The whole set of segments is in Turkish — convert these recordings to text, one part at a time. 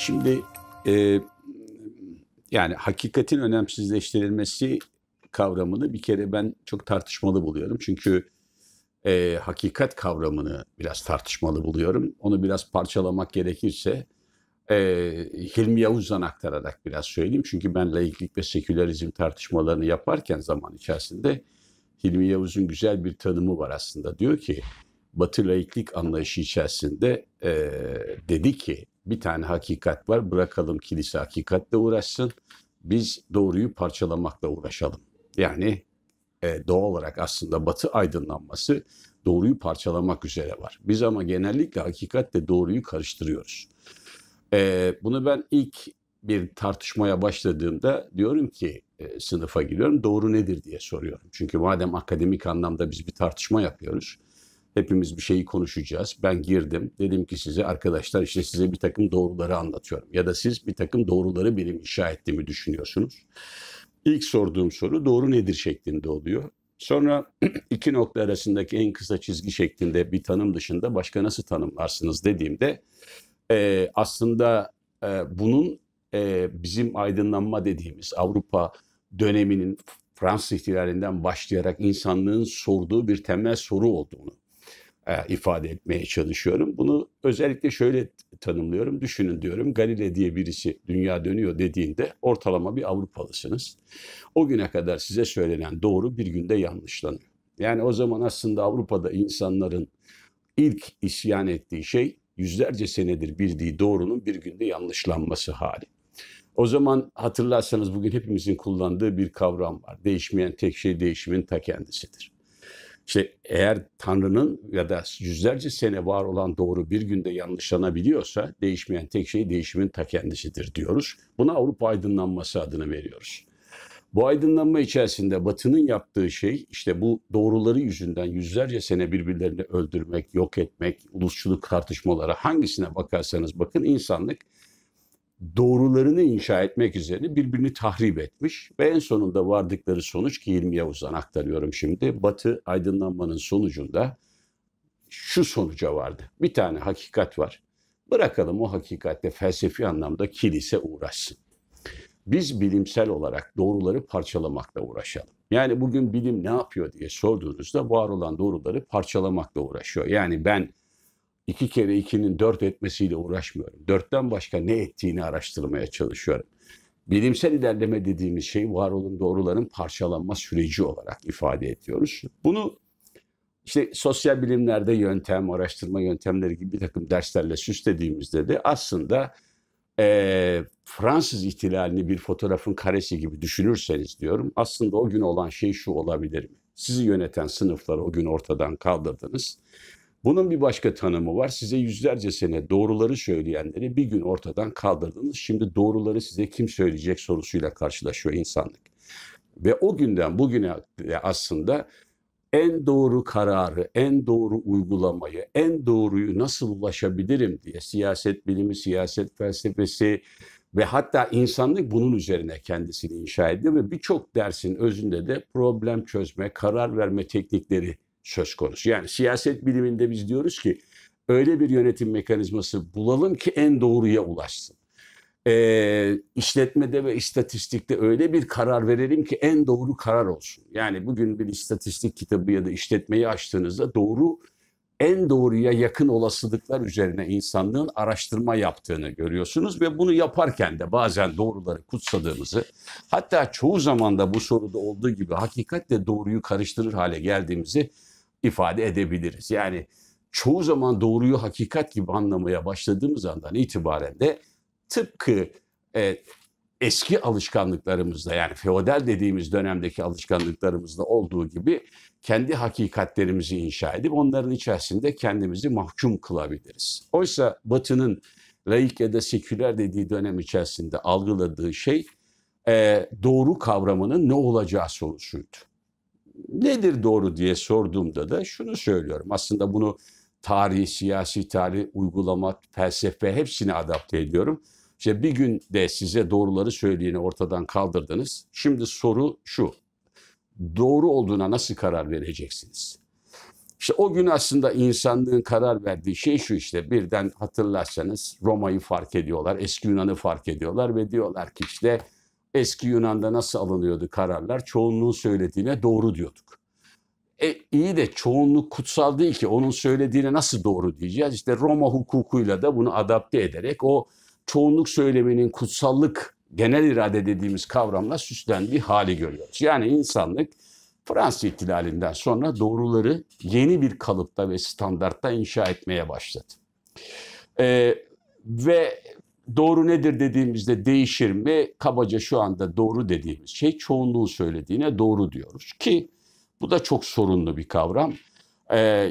Şimdi e, yani hakikatin önemsizleştirilmesi kavramını bir kere ben çok tartışmalı buluyorum. Çünkü e, hakikat kavramını biraz tartışmalı buluyorum. Onu biraz parçalamak gerekirse e, Hilmi Yavuz'dan aktararak biraz söyleyeyim. Çünkü ben laiklik ve sekülerizm tartışmalarını yaparken zaman içerisinde Hilmi Yavuz'un güzel bir tanımı var aslında. Diyor ki Batı laiklik anlayışı içerisinde e, dedi ki bir tane hakikat var. Bırakalım kilise hakikatle uğraşsın. Biz doğruyu parçalamakla uğraşalım. Yani e, doğal olarak aslında batı aydınlanması doğruyu parçalamak üzere var. Biz ama genellikle hakikatle doğruyu karıştırıyoruz. E, bunu ben ilk bir tartışmaya başladığımda diyorum ki e, sınıfa giriyorum doğru nedir diye soruyorum. Çünkü madem akademik anlamda biz bir tartışma yapıyoruz Hepimiz bir şeyi konuşacağız. Ben girdim. Dedim ki size arkadaşlar işte size bir takım doğruları anlatıyorum. Ya da siz bir takım doğruları benim inşa ettiğimi düşünüyorsunuz. İlk sorduğum soru doğru nedir şeklinde oluyor. Sonra iki nokta arasındaki en kısa çizgi şeklinde bir tanım dışında başka nasıl tanımlarsınız dediğimde e, aslında e, bunun e, bizim aydınlanma dediğimiz Avrupa döneminin Fransız ihtilalinden başlayarak insanlığın sorduğu bir temel soru olduğunu e, ifade etmeye çalışıyorum. Bunu özellikle şöyle tanımlıyorum. Düşünün diyorum Galile diye birisi dünya dönüyor dediğinde ortalama bir Avrupalısınız. O güne kadar size söylenen doğru bir günde yanlışlanıyor. Yani o zaman aslında Avrupa'da insanların ilk isyan ettiği şey yüzlerce senedir bildiği doğrunun bir günde yanlışlanması hali. O zaman hatırlarsanız bugün hepimizin kullandığı bir kavram var. Değişmeyen tek şey değişimin ta kendisidir. İşte eğer Tanrı'nın ya da yüzlerce sene var olan doğru bir günde yanlışlanabiliyorsa değişmeyen tek şey değişimin ta kendisidir diyoruz. Buna Avrupa aydınlanması adını veriyoruz. Bu aydınlanma içerisinde Batı'nın yaptığı şey işte bu doğruları yüzünden yüzlerce sene birbirlerini öldürmek, yok etmek, ulusçuluk tartışmaları hangisine bakarsanız bakın insanlık doğrularını inşa etmek üzerine birbirini tahrip etmiş ve en sonunda vardıkları sonuç ki 20 Yavuz'dan aktarıyorum şimdi. Batı aydınlanmanın sonucunda şu sonuca vardı. Bir tane hakikat var. Bırakalım o hakikatte felsefi anlamda kilise uğraşsın. Biz bilimsel olarak doğruları parçalamakla uğraşalım. Yani bugün bilim ne yapıyor diye sorduğunuzda var olan doğruları parçalamakla uğraşıyor. Yani ben 2 kere 2'nin 4 etmesiyle uğraşmıyorum. 4'ten başka ne ettiğini araştırmaya çalışıyorum. Bilimsel ilerleme dediğimiz şey var olun doğruların parçalanma süreci olarak ifade ediyoruz. Bunu işte sosyal bilimlerde yöntem, araştırma yöntemleri gibi bir takım derslerle süslediğimizde de aslında e, Fransız ihtilalini bir fotoğrafın karesi gibi düşünürseniz diyorum aslında o gün olan şey şu olabilir mi? Sizi yöneten sınıfları o gün ortadan kaldırdınız bunun bir başka tanımı var. Size yüzlerce sene doğruları söyleyenleri bir gün ortadan kaldırdınız. Şimdi doğruları size kim söyleyecek sorusuyla karşılaşıyor insanlık. Ve o günden bugüne e, aslında en doğru kararı, en doğru uygulamayı, en doğruyu nasıl ulaşabilirim diye siyaset bilimi, siyaset felsefesi ve hatta insanlık bunun üzerine kendisini inşa ediyor ve birçok dersin özünde de problem çözme, karar verme teknikleri söz konusu. Yani siyaset biliminde biz diyoruz ki öyle bir yönetim mekanizması bulalım ki en doğruya ulaşsın. E, işletmede ve istatistikte öyle bir karar verelim ki en doğru karar olsun. Yani bugün bir istatistik kitabı ya da işletmeyi açtığınızda doğru en doğruya yakın olasılıklar üzerine insanlığın araştırma yaptığını görüyorsunuz ve bunu yaparken de bazen doğruları kutsadığımızı hatta çoğu zaman da bu soruda olduğu gibi hakikatle doğruyu karıştırır hale geldiğimizi ifade edebiliriz. Yani çoğu zaman doğruyu hakikat gibi anlamaya başladığımız andan itibaren de tıpkı e, eski alışkanlıklarımızda yani feodal dediğimiz dönemdeki alışkanlıklarımızda olduğu gibi kendi hakikatlerimizi inşa edip onların içerisinde kendimizi mahkum kılabiliriz. Oysa Batı'nın laik ya da seküler dediği dönem içerisinde algıladığı şey e, doğru kavramının ne olacağı sorusuydu nedir doğru diye sorduğumda da şunu söylüyorum. Aslında bunu tarih, siyasi tarih, uygulama, felsefe hepsini adapte ediyorum. İşte bir gün de size doğruları söyleyeni ortadan kaldırdınız. Şimdi soru şu. Doğru olduğuna nasıl karar vereceksiniz? İşte o gün aslında insanlığın karar verdiği şey şu işte birden hatırlarsanız Roma'yı fark ediyorlar, eski Yunan'ı fark ediyorlar ve diyorlar ki işte Eski Yunan'da nasıl alınıyordu kararlar? Çoğunluğun söylediğine doğru diyorduk. E, iyi de çoğunluk kutsal değil ki onun söylediğine nasıl doğru diyeceğiz? İşte Roma hukukuyla da bunu adapte ederek o çoğunluk söyleminin kutsallık genel irade dediğimiz kavramla süslendiği hali görüyoruz. Yani insanlık Fransız ihtilalinden sonra doğruları yeni bir kalıpta ve standartta inşa etmeye başladı. Ee, ve doğru nedir dediğimizde değişir mi? Kabaca şu anda doğru dediğimiz şey çoğunluğun söylediğine doğru diyoruz ki bu da çok sorunlu bir kavram. Ee,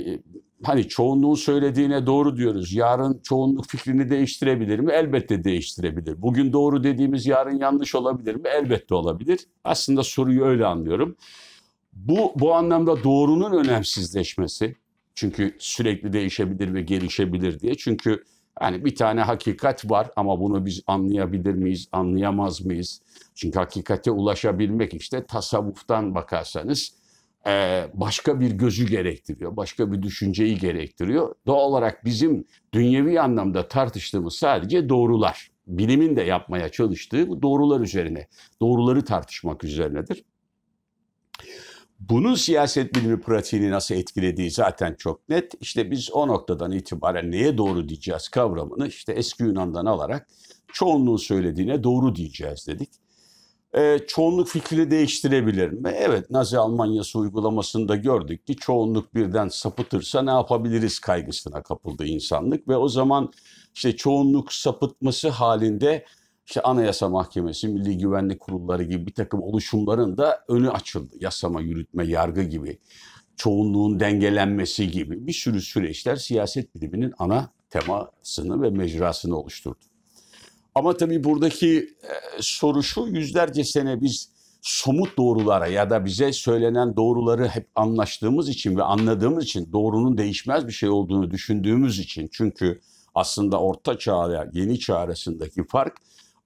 hani çoğunluğun söylediğine doğru diyoruz. Yarın çoğunluk fikrini değiştirebilir mi? Elbette değiştirebilir. Bugün doğru dediğimiz yarın yanlış olabilir mi? Elbette olabilir. Aslında soruyu öyle anlıyorum. Bu bu anlamda doğrunun önemsizleşmesi. Çünkü sürekli değişebilir ve gelişebilir diye. Çünkü yani bir tane hakikat var ama bunu biz anlayabilir miyiz, anlayamaz mıyız? Çünkü hakikate ulaşabilmek işte tasavvuftan bakarsanız e, başka bir gözü gerektiriyor, başka bir düşünceyi gerektiriyor. Doğal olarak bizim dünyevi anlamda tartıştığımız sadece doğrular. Bilimin de yapmaya çalıştığı bu doğrular üzerine, doğruları tartışmak üzerinedir. Bunun siyaset bilimi pratiğini nasıl etkilediği zaten çok net. İşte biz o noktadan itibaren neye doğru diyeceğiz kavramını işte eski Yunan'dan alarak çoğunluğun söylediğine doğru diyeceğiz dedik. E, çoğunluk fikri değiştirebilir mi? Evet Nazi Almanyası uygulamasında gördük ki çoğunluk birden sapıtırsa ne yapabiliriz kaygısına kapıldı insanlık ve o zaman işte çoğunluk sapıtması halinde işte Anayasa Mahkemesi, Milli Güvenlik Kurulları gibi bir takım oluşumların da önü açıldı. Yasama, yürütme, yargı gibi, çoğunluğun dengelenmesi gibi bir sürü süreçler siyaset biliminin ana temasını ve mecrasını oluşturdu. Ama tabii buradaki e, soru şu, yüzlerce sene biz somut doğrulara ya da bize söylenen doğruları hep anlaştığımız için ve anladığımız için doğrunun değişmez bir şey olduğunu düşündüğümüz için çünkü aslında orta çağ yeni çağ arasındaki fark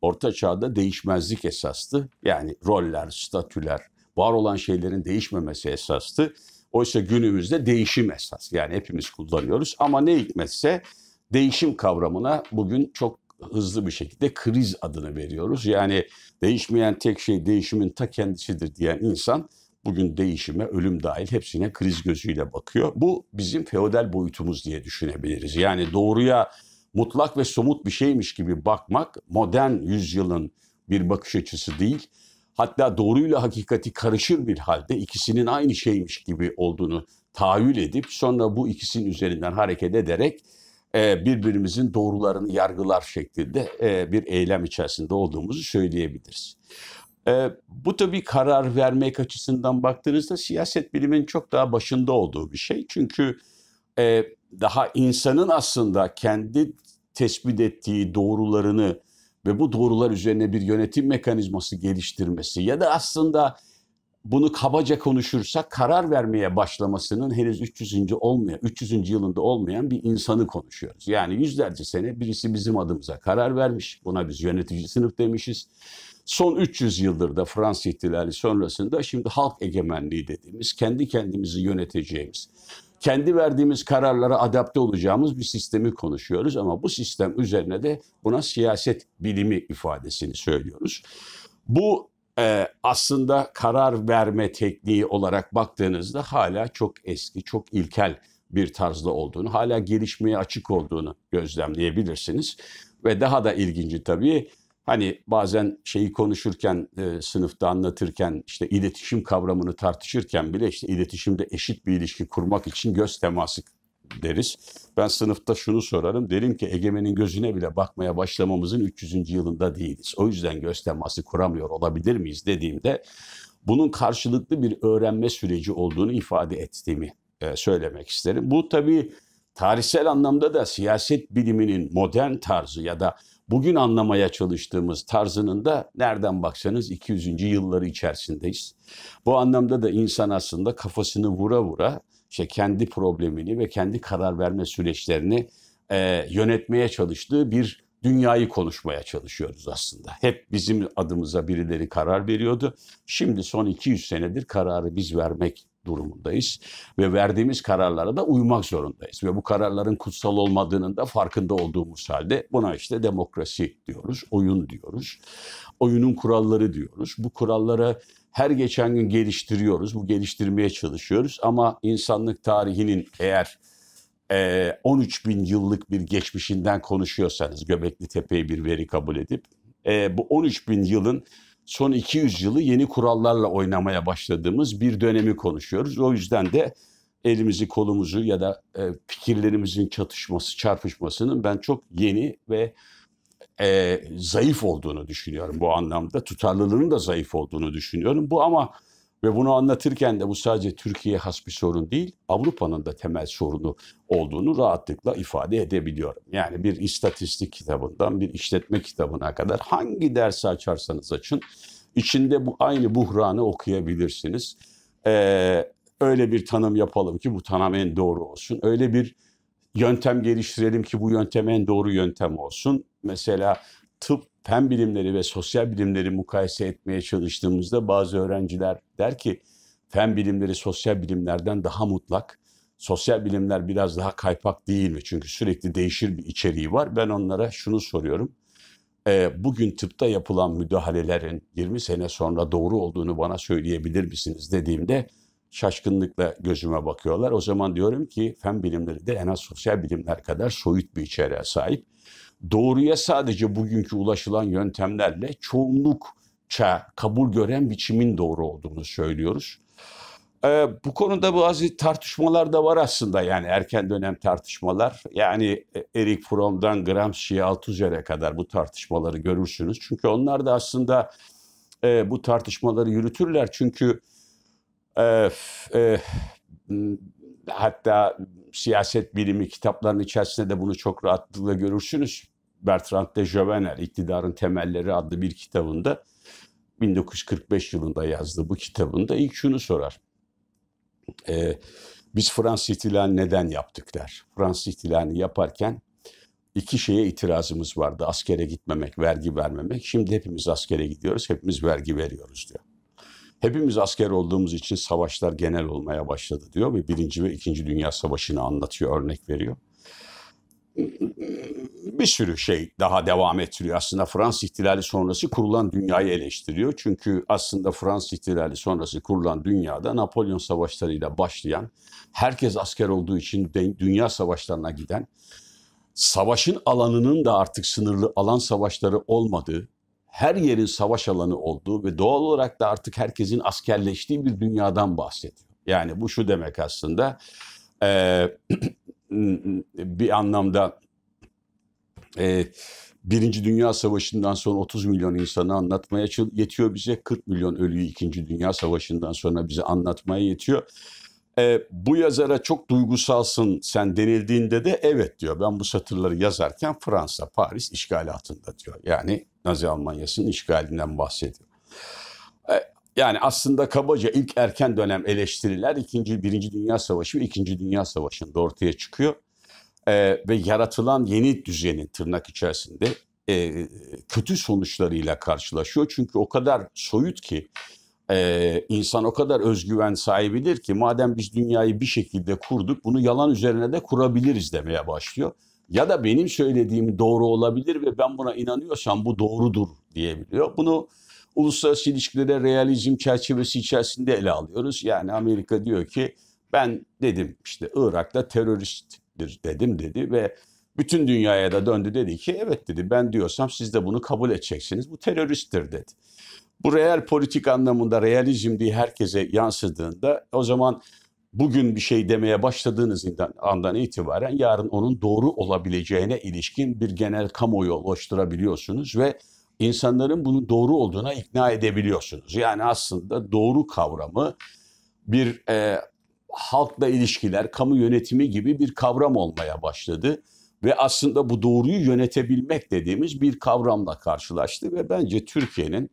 Orta Çağ'da değişmezlik esastı. Yani roller, statüler, var olan şeylerin değişmemesi esastı. Oysa günümüzde değişim esas. Yani hepimiz kullanıyoruz ama ne hikmetse değişim kavramına bugün çok hızlı bir şekilde kriz adını veriyoruz. Yani değişmeyen tek şey değişimin ta kendisidir diyen insan bugün değişime, ölüm dahil hepsine kriz gözüyle bakıyor. Bu bizim feodal boyutumuz diye düşünebiliriz. Yani doğruya mutlak ve somut bir şeymiş gibi bakmak modern yüzyılın bir bakış açısı değil. Hatta doğruyla hakikati karışır bir halde ikisinin aynı şeymiş gibi olduğunu tahayyül edip sonra bu ikisinin üzerinden hareket ederek e, birbirimizin doğrularını yargılar şeklinde e, bir eylem içerisinde olduğumuzu söyleyebiliriz. E, bu tabi karar vermek açısından baktığınızda siyaset bilimin çok daha başında olduğu bir şey. Çünkü daha insanın aslında kendi tespit ettiği doğrularını ve bu doğrular üzerine bir yönetim mekanizması geliştirmesi ya da aslında bunu kabaca konuşursak karar vermeye başlamasının henüz 300. olmayan 300. yılında olmayan bir insanı konuşuyoruz. Yani yüzlerce sene birisi bizim adımıza karar vermiş. Buna biz yönetici sınıf demişiz. Son 300 yıldır da Fransız ihtilali sonrasında şimdi halk egemenliği dediğimiz kendi kendimizi yöneteceğimiz kendi verdiğimiz kararlara adapte olacağımız bir sistemi konuşuyoruz ama bu sistem üzerine de buna siyaset bilimi ifadesini söylüyoruz. Bu e, aslında karar verme tekniği olarak baktığınızda hala çok eski, çok ilkel bir tarzda olduğunu, hala gelişmeye açık olduğunu gözlemleyebilirsiniz. Ve daha da ilginci tabii Hani bazen şeyi konuşurken, e, sınıfta anlatırken, işte iletişim kavramını tartışırken bile işte iletişimde eşit bir ilişki kurmak için göz teması deriz. Ben sınıfta şunu sorarım. Derim ki Egemen'in gözüne bile bakmaya başlamamızın 300. yılında değiliz. O yüzden göz teması kuramıyor olabilir miyiz dediğimde bunun karşılıklı bir öğrenme süreci olduğunu ifade ettiğimi e, söylemek isterim. Bu tabii tarihsel anlamda da siyaset biliminin modern tarzı ya da bugün anlamaya çalıştığımız tarzının da nereden baksanız 200. yılları içerisindeyiz. Bu anlamda da insan aslında kafasını vura vura işte kendi problemini ve kendi karar verme süreçlerini e, yönetmeye çalıştığı bir dünyayı konuşmaya çalışıyoruz aslında. Hep bizim adımıza birileri karar veriyordu. Şimdi son 200 senedir kararı biz vermek durumundayız ve verdiğimiz kararlara da uymak zorundayız ve bu kararların kutsal olmadığının da farkında olduğumuz halde buna işte demokrasi diyoruz, oyun diyoruz. Oyunun kuralları diyoruz. Bu kurallara her geçen gün geliştiriyoruz, bu geliştirmeye çalışıyoruz ama insanlık tarihinin eğer 13 e, bin yıllık bir geçmişinden konuşuyorsanız Göbekli Tepe'yi bir veri kabul edip e, bu 13 bin yılın son 200 yılı yeni kurallarla oynamaya başladığımız bir dönemi konuşuyoruz. O yüzden de elimizi kolumuzu ya da e, fikirlerimizin çatışması, çarpışmasının ben çok yeni ve e, zayıf olduğunu düşünüyorum bu anlamda. Tutarlılığının da zayıf olduğunu düşünüyorum. Bu ama ve bunu anlatırken de bu sadece Türkiye'ye has bir sorun değil, Avrupa'nın da temel sorunu olduğunu rahatlıkla ifade edebiliyorum. Yani bir istatistik kitabından bir işletme kitabına kadar hangi dersi açarsanız açın, içinde bu aynı buhranı okuyabilirsiniz. Ee, öyle bir tanım yapalım ki bu tanım en doğru olsun. Öyle bir yöntem geliştirelim ki bu yöntem en doğru yöntem olsun. Mesela tıp fen bilimleri ve sosyal bilimleri mukayese etmeye çalıştığımızda bazı öğrenciler der ki fen bilimleri sosyal bilimlerden daha mutlak. Sosyal bilimler biraz daha kaypak değil mi? Çünkü sürekli değişir bir içeriği var. Ben onlara şunu soruyorum. E, bugün tıpta yapılan müdahalelerin 20 sene sonra doğru olduğunu bana söyleyebilir misiniz dediğimde şaşkınlıkla gözüme bakıyorlar. O zaman diyorum ki fen bilimleri de en az sosyal bilimler kadar soyut bir içeriğe sahip doğruya sadece bugünkü ulaşılan yöntemlerle çoğunlukça kabul gören biçimin doğru olduğunu söylüyoruz. Ee, bu konuda bazı tartışmalar da var aslında yani erken dönem tartışmalar. Yani e, Erik Fromm'dan Gramsci'ye Althusser'e kadar bu tartışmaları görürsünüz. Çünkü onlar da aslında e, bu tartışmaları yürütürler. Çünkü e, e, hatta siyaset bilimi kitaplarının içerisinde de bunu çok rahatlıkla görürsünüz. Bertrand de Jovener İktidarın Temelleri adlı bir kitabında 1945 yılında yazdığı bu kitabında ilk şunu sorar. E, biz Fransız ihtilalini neden yaptık der. Fransız ihtilalini yaparken iki şeye itirazımız vardı. Askere gitmemek, vergi vermemek. Şimdi hepimiz askere gidiyoruz, hepimiz vergi veriyoruz diyor. Hepimiz asker olduğumuz için savaşlar genel olmaya başladı diyor ve Birinci ve İkinci Dünya Savaşı'nı anlatıyor, örnek veriyor bir sürü şey daha devam ettiriyor. Aslında Fransız ihtilali sonrası kurulan dünyayı hmm. eleştiriyor. Çünkü aslında Fransız ihtilali sonrası kurulan dünyada Napolyon savaşlarıyla başlayan, herkes asker olduğu için dünya savaşlarına giden, savaşın alanının da artık sınırlı alan savaşları olmadığı, her yerin savaş alanı olduğu ve doğal olarak da artık herkesin askerleştiği bir dünyadan bahsediyor. Yani bu şu demek aslında, e, bir anlamda e, Birinci Dünya Savaşı'ndan sonra 30 milyon insanı anlatmaya yetiyor bize. 40 milyon ölüyü İkinci Dünya Savaşı'ndan sonra bize anlatmaya yetiyor. E, bu yazara çok duygusalsın sen denildiğinde de evet diyor. Ben bu satırları yazarken Fransa, Paris işgal altında diyor. Yani Nazi Almanya'sının işgalinden bahsediyor. E, yani aslında kabaca ilk erken dönem eleştiriler ikinci birinci Dünya Savaşı ve 2. Dünya Savaşı'nda ortaya çıkıyor. Ee, ve yaratılan yeni düzenin tırnak içerisinde e, kötü sonuçlarıyla karşılaşıyor. Çünkü o kadar soyut ki e, insan o kadar özgüven sahibidir ki madem biz dünyayı bir şekilde kurduk bunu yalan üzerine de kurabiliriz demeye başlıyor. Ya da benim söylediğim doğru olabilir ve ben buna inanıyorsam bu doğrudur diyebiliyor. Bunu Uluslararası ilişkilerde realizm çerçevesi içerisinde ele alıyoruz. Yani Amerika diyor ki ben dedim işte Irak'ta teröristtir dedim dedi ve bütün dünyaya da döndü dedi ki evet dedi ben diyorsam siz de bunu kabul edeceksiniz. Bu teröristtir dedi. Bu real politik anlamında realizm diye herkese yansıdığında o zaman bugün bir şey demeye başladığınız andan itibaren yarın onun doğru olabileceğine ilişkin bir genel kamuoyu oluşturabiliyorsunuz ve insanların bunun doğru olduğuna ikna edebiliyorsunuz. Yani aslında doğru kavramı bir e, halkla ilişkiler, kamu yönetimi gibi bir kavram olmaya başladı. Ve aslında bu doğruyu yönetebilmek dediğimiz bir kavramla karşılaştı ve bence Türkiye'nin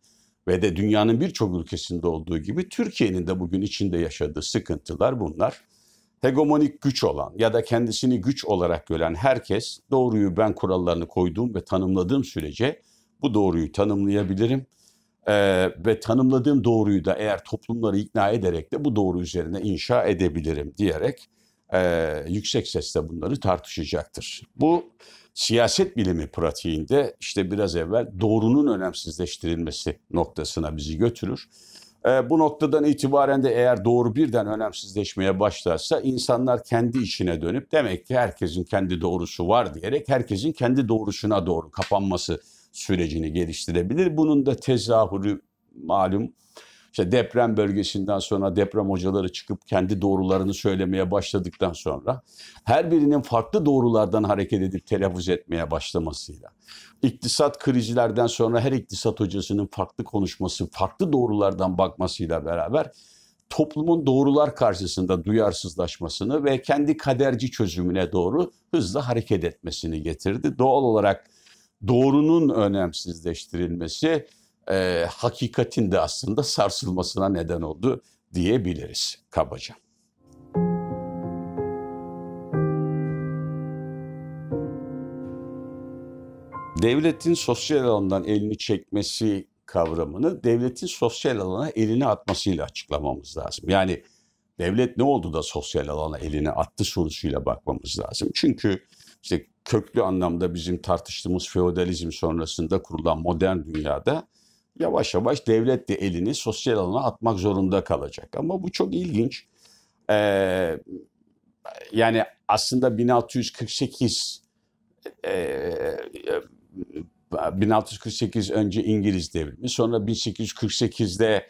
ve de dünyanın birçok ülkesinde olduğu gibi Türkiye'nin de bugün içinde yaşadığı sıkıntılar bunlar. Hegemonik güç olan ya da kendisini güç olarak gören herkes doğruyu ben kurallarını koyduğum ve tanımladığım sürece bu doğruyu tanımlayabilirim. Ee, ve tanımladığım doğruyu da eğer toplumları ikna ederek de bu doğru üzerine inşa edebilirim diyerek e, yüksek sesle bunları tartışacaktır. Bu siyaset bilimi pratiğinde işte biraz evvel doğrunun önemsizleştirilmesi noktasına bizi götürür. E, bu noktadan itibaren de eğer doğru birden önemsizleşmeye başlarsa insanlar kendi içine dönüp demek ki herkesin kendi doğrusu var diyerek herkesin kendi doğrusuna doğru kapanması sürecini geliştirebilir. Bunun da tezahürü malum işte deprem bölgesinden sonra deprem hocaları çıkıp kendi doğrularını söylemeye başladıktan sonra her birinin farklı doğrulardan hareket edip telaffuz etmeye başlamasıyla iktisat krizlerden sonra her iktisat hocasının farklı konuşması, farklı doğrulardan bakmasıyla beraber toplumun doğrular karşısında duyarsızlaşmasını ve kendi kaderci çözümüne doğru hızla hareket etmesini getirdi. Doğal olarak doğrunun önemsizleştirilmesi e, hakikatin de aslında sarsılmasına neden oldu diyebiliriz kabaca. Devletin sosyal alandan elini çekmesi kavramını devletin sosyal alana elini atmasıyla açıklamamız lazım. Yani devlet ne oldu da sosyal alana elini attı sorusuyla bakmamız lazım. Çünkü işte köklü anlamda bizim tartıştığımız feodalizm sonrasında kurulan modern dünyada yavaş yavaş devlet de elini sosyal alana atmak zorunda kalacak. Ama bu çok ilginç. Ee, yani aslında 1648 e, 1648 e, önce İngiliz devrimi, sonra 1848'de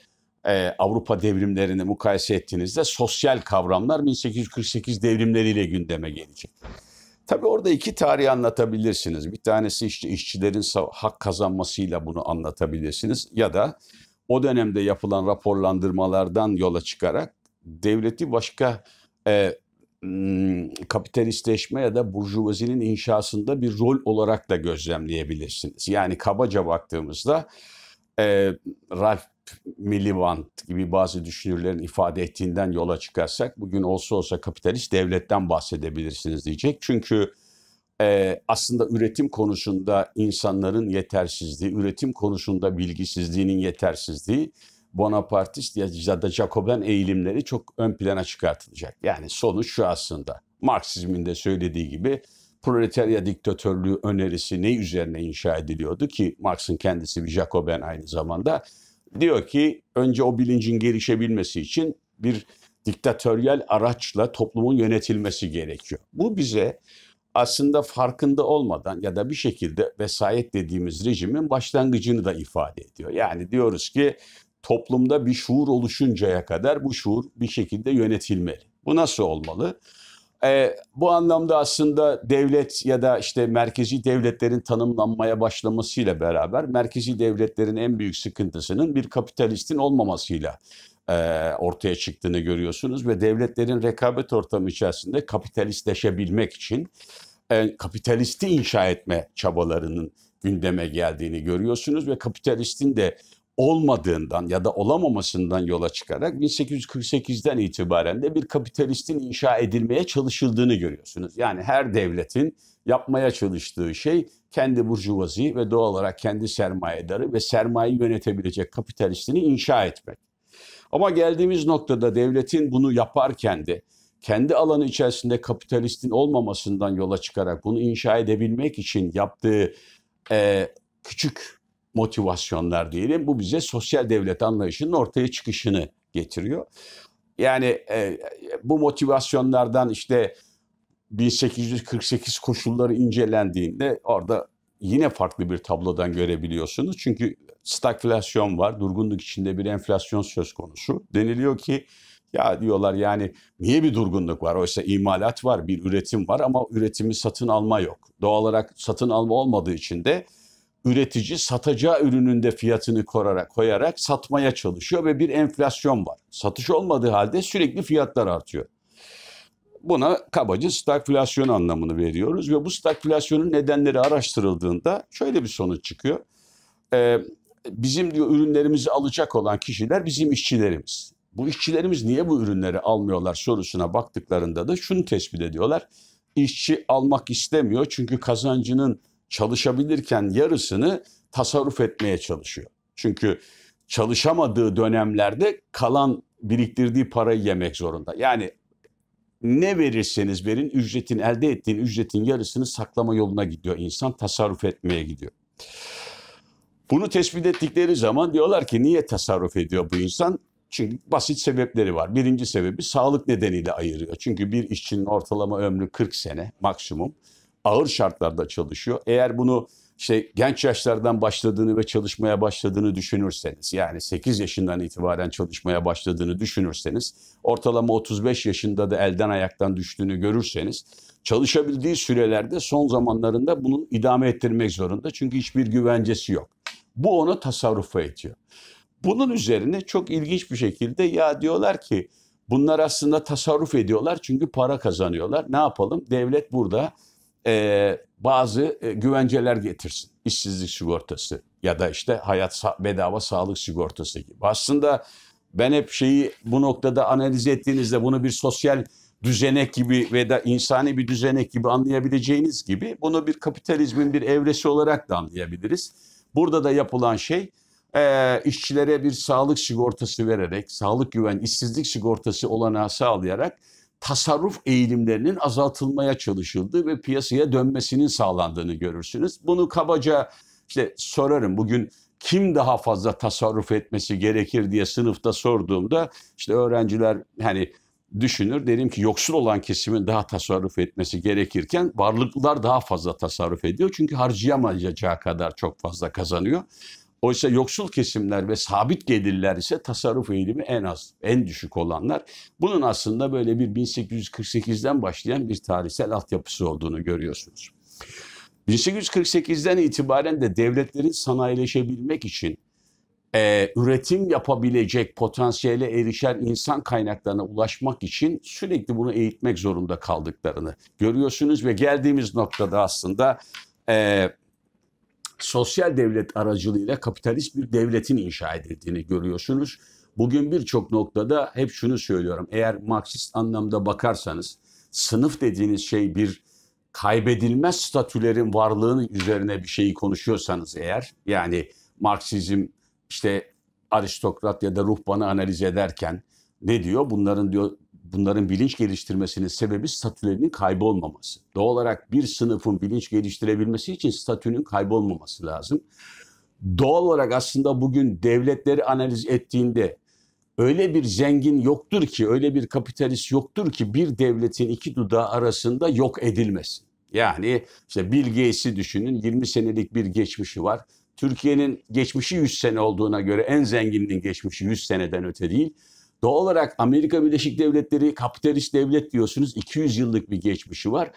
e, Avrupa devrimlerini mukayese ettiğinizde sosyal kavramlar 1848 devrimleriyle gündeme gelecek. Tabii orada iki tarih anlatabilirsiniz. Bir tanesi işte işçilerin hak kazanmasıyla bunu anlatabilirsiniz ya da o dönemde yapılan raporlandırmalardan yola çıkarak devleti başka e, kapitalistleşme ya da burjuvazinin inşasında bir rol olarak da gözlemleyebilirsiniz. Yani kabaca baktığımızda e, Ralph Miliband gibi bazı düşünürlerin ifade ettiğinden yola çıkarsak bugün olsa olsa kapitalist devletten bahsedebilirsiniz diyecek. Çünkü e, aslında üretim konusunda insanların yetersizliği, üretim konusunda bilgisizliğinin yetersizliği Bonapartist ya da Jacoben eğilimleri çok ön plana çıkartılacak. Yani sonuç şu aslında. Marksizmin de söylediği gibi proletarya diktatörlüğü önerisi ne üzerine inşa ediliyordu ki Marx'ın kendisi bir Jacoben aynı zamanda Diyor ki önce o bilincin gelişebilmesi için bir diktatöryel araçla toplumun yönetilmesi gerekiyor. Bu bize aslında farkında olmadan ya da bir şekilde vesayet dediğimiz rejimin başlangıcını da ifade ediyor. Yani diyoruz ki toplumda bir şuur oluşuncaya kadar bu şuur bir şekilde yönetilmeli. Bu nasıl olmalı? E, bu anlamda aslında devlet ya da işte merkezi devletlerin tanımlanmaya başlamasıyla beraber merkezi devletlerin en büyük sıkıntısının bir kapitalistin olmamasıyla e, ortaya çıktığını görüyorsunuz ve devletlerin rekabet ortamı içerisinde kapitalistleşebilmek için e, kapitalisti inşa etme çabalarının gündeme geldiğini görüyorsunuz ve kapitalistin de olmadığından ya da olamamasından yola çıkarak 1848'den itibaren de bir kapitalistin inşa edilmeye çalışıldığını görüyorsunuz. Yani her devletin yapmaya çalıştığı şey kendi burjuvazi ve doğal olarak kendi sermayedarı ve sermayeyi yönetebilecek kapitalistini inşa etmek. Ama geldiğimiz noktada devletin bunu yaparken de kendi alanı içerisinde kapitalistin olmamasından yola çıkarak bunu inşa edebilmek için yaptığı e, küçük motivasyonlar diyelim. Bu bize sosyal devlet anlayışının ortaya çıkışını getiriyor. Yani e, bu motivasyonlardan işte 1848 koşulları incelendiğinde orada yine farklı bir tablodan görebiliyorsunuz. Çünkü stagflasyon var, durgunluk içinde bir enflasyon söz konusu. Deniliyor ki ya diyorlar yani niye bir durgunluk var? Oysa imalat var, bir üretim var ama üretimi satın alma yok. Doğal olarak satın alma olmadığı için de üretici satacağı ürünün de fiyatını korarak, koyarak satmaya çalışıyor ve bir enflasyon var. Satış olmadığı halde sürekli fiyatlar artıyor. Buna kabaca stagflasyon anlamını veriyoruz ve bu stagflasyonun nedenleri araştırıldığında şöyle bir sonuç çıkıyor. Ee, bizim diyor ürünlerimizi alacak olan kişiler bizim işçilerimiz. Bu işçilerimiz niye bu ürünleri almıyorlar sorusuna baktıklarında da şunu tespit ediyorlar. İşçi almak istemiyor çünkü kazancının çalışabilirken yarısını tasarruf etmeye çalışıyor. Çünkü çalışamadığı dönemlerde kalan biriktirdiği parayı yemek zorunda. Yani ne verirseniz verin ücretin elde ettiğin ücretin yarısını saklama yoluna gidiyor insan tasarruf etmeye gidiyor. Bunu tespit ettikleri zaman diyorlar ki niye tasarruf ediyor bu insan? Çünkü basit sebepleri var. Birinci sebebi sağlık nedeniyle ayırıyor. Çünkü bir işçinin ortalama ömrü 40 sene maksimum ağır şartlarda çalışıyor. Eğer bunu işte genç yaşlardan başladığını ve çalışmaya başladığını düşünürseniz yani 8 yaşından itibaren çalışmaya başladığını düşünürseniz ortalama 35 yaşında da elden ayaktan düştüğünü görürseniz çalışabildiği sürelerde son zamanlarında bunu idame ettirmek zorunda çünkü hiçbir güvencesi yok. Bu onu tasarrufa itiyor. Bunun üzerine çok ilginç bir şekilde ya diyorlar ki bunlar aslında tasarruf ediyorlar çünkü para kazanıyorlar. Ne yapalım? Devlet burada e, bazı e, güvenceler getirsin. İşsizlik sigortası ya da işte hayat bedava sağlık sigortası gibi. Aslında ben hep şeyi bu noktada analiz ettiğinizde bunu bir sosyal düzenek gibi ve da insani bir düzenek gibi anlayabileceğiniz gibi bunu bir kapitalizmin bir evresi olarak da anlayabiliriz. Burada da yapılan şey e, işçilere bir sağlık sigortası vererek, sağlık güven, işsizlik sigortası olanağı sağlayarak tasarruf eğilimlerinin azaltılmaya çalışıldığı ve piyasaya dönmesinin sağlandığını görürsünüz. Bunu kabaca işte sorarım bugün kim daha fazla tasarruf etmesi gerekir diye sınıfta sorduğumda işte öğrenciler hani düşünür derim ki yoksul olan kesimin daha tasarruf etmesi gerekirken varlıklılar daha fazla tasarruf ediyor. Çünkü harcayamayacağı kadar çok fazla kazanıyor. Oysa yoksul kesimler ve sabit gelirler ise tasarruf eğilimi en az, en düşük olanlar. Bunun aslında böyle bir 1848'den başlayan bir tarihsel altyapısı olduğunu görüyorsunuz. 1848'den itibaren de devletlerin sanayileşebilmek için e, üretim yapabilecek potansiyele erişen insan kaynaklarına ulaşmak için sürekli bunu eğitmek zorunda kaldıklarını görüyorsunuz ve geldiğimiz noktada aslında e, sosyal devlet aracılığıyla kapitalist bir devletin inşa edildiğini görüyorsunuz. Bugün birçok noktada hep şunu söylüyorum. Eğer Marksist anlamda bakarsanız sınıf dediğiniz şey bir kaybedilmez statülerin varlığının üzerine bir şeyi konuşuyorsanız eğer yani Marksizm işte aristokrat ya da ruhbanı analiz ederken ne diyor? Bunların diyor bunların bilinç geliştirmesinin sebebi statülerinin kaybolmaması. Doğal olarak bir sınıfın bilinç geliştirebilmesi için statünün kaybolmaması lazım. Doğal olarak aslında bugün devletleri analiz ettiğinde öyle bir zengin yoktur ki, öyle bir kapitalist yoktur ki bir devletin iki dudağı arasında yok edilmesin. Yani işte Bill Gates'i düşünün 20 senelik bir geçmişi var. Türkiye'nin geçmişi 100 sene olduğuna göre en zenginin geçmişi 100 seneden öte değil. Doğal olarak Amerika Birleşik Devletleri kapitalist devlet diyorsunuz. 200 yıllık bir geçmişi var.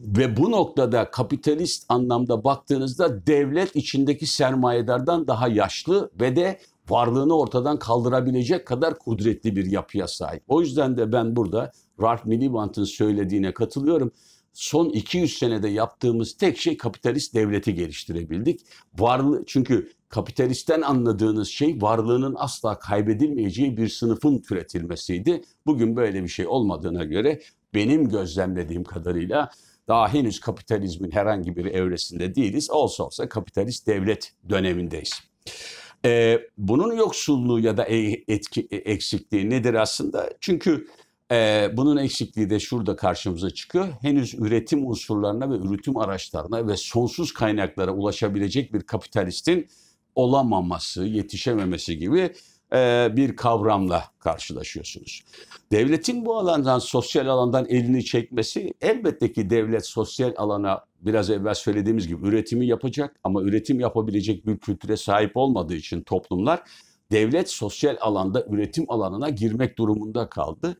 Ve bu noktada kapitalist anlamda baktığınızda devlet içindeki sermayedardan daha yaşlı ve de varlığını ortadan kaldırabilecek kadar kudretli bir yapıya sahip. O yüzden de ben burada Ralph Miliband'ın söylediğine katılıyorum son 200 senede yaptığımız tek şey kapitalist devleti geliştirebildik. Varlı çünkü kapitalistten anladığınız şey varlığının asla kaybedilmeyeceği bir sınıfın türetilmesiydi. Bugün böyle bir şey olmadığına göre benim gözlemlediğim kadarıyla daha henüz kapitalizmin herhangi bir evresinde değiliz. Olsa olsa kapitalist devlet dönemindeyiz. Ee, bunun yoksulluğu ya da e, etki, e, eksikliği nedir aslında? Çünkü ee, bunun eksikliği de şurada karşımıza çıkıyor. Henüz üretim unsurlarına ve üretim araçlarına ve sonsuz kaynaklara ulaşabilecek bir kapitalistin olamaması, yetişememesi gibi e, bir kavramla karşılaşıyorsunuz. Devletin bu alandan, sosyal alandan elini çekmesi elbette ki devlet sosyal alana biraz evvel söylediğimiz gibi üretimi yapacak ama üretim yapabilecek bir kültüre sahip olmadığı için toplumlar devlet sosyal alanda üretim alanına girmek durumunda kaldı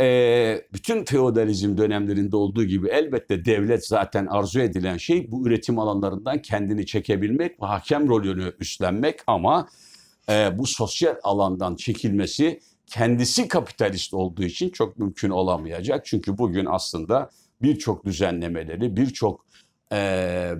e, bütün feodalizm dönemlerinde olduğu gibi elbette devlet zaten arzu edilen şey bu üretim alanlarından kendini çekebilmek ve hakem rolünü üstlenmek ama e, bu sosyal alandan çekilmesi kendisi kapitalist olduğu için çok mümkün olamayacak. Çünkü bugün aslında birçok düzenlemeleri, birçok e,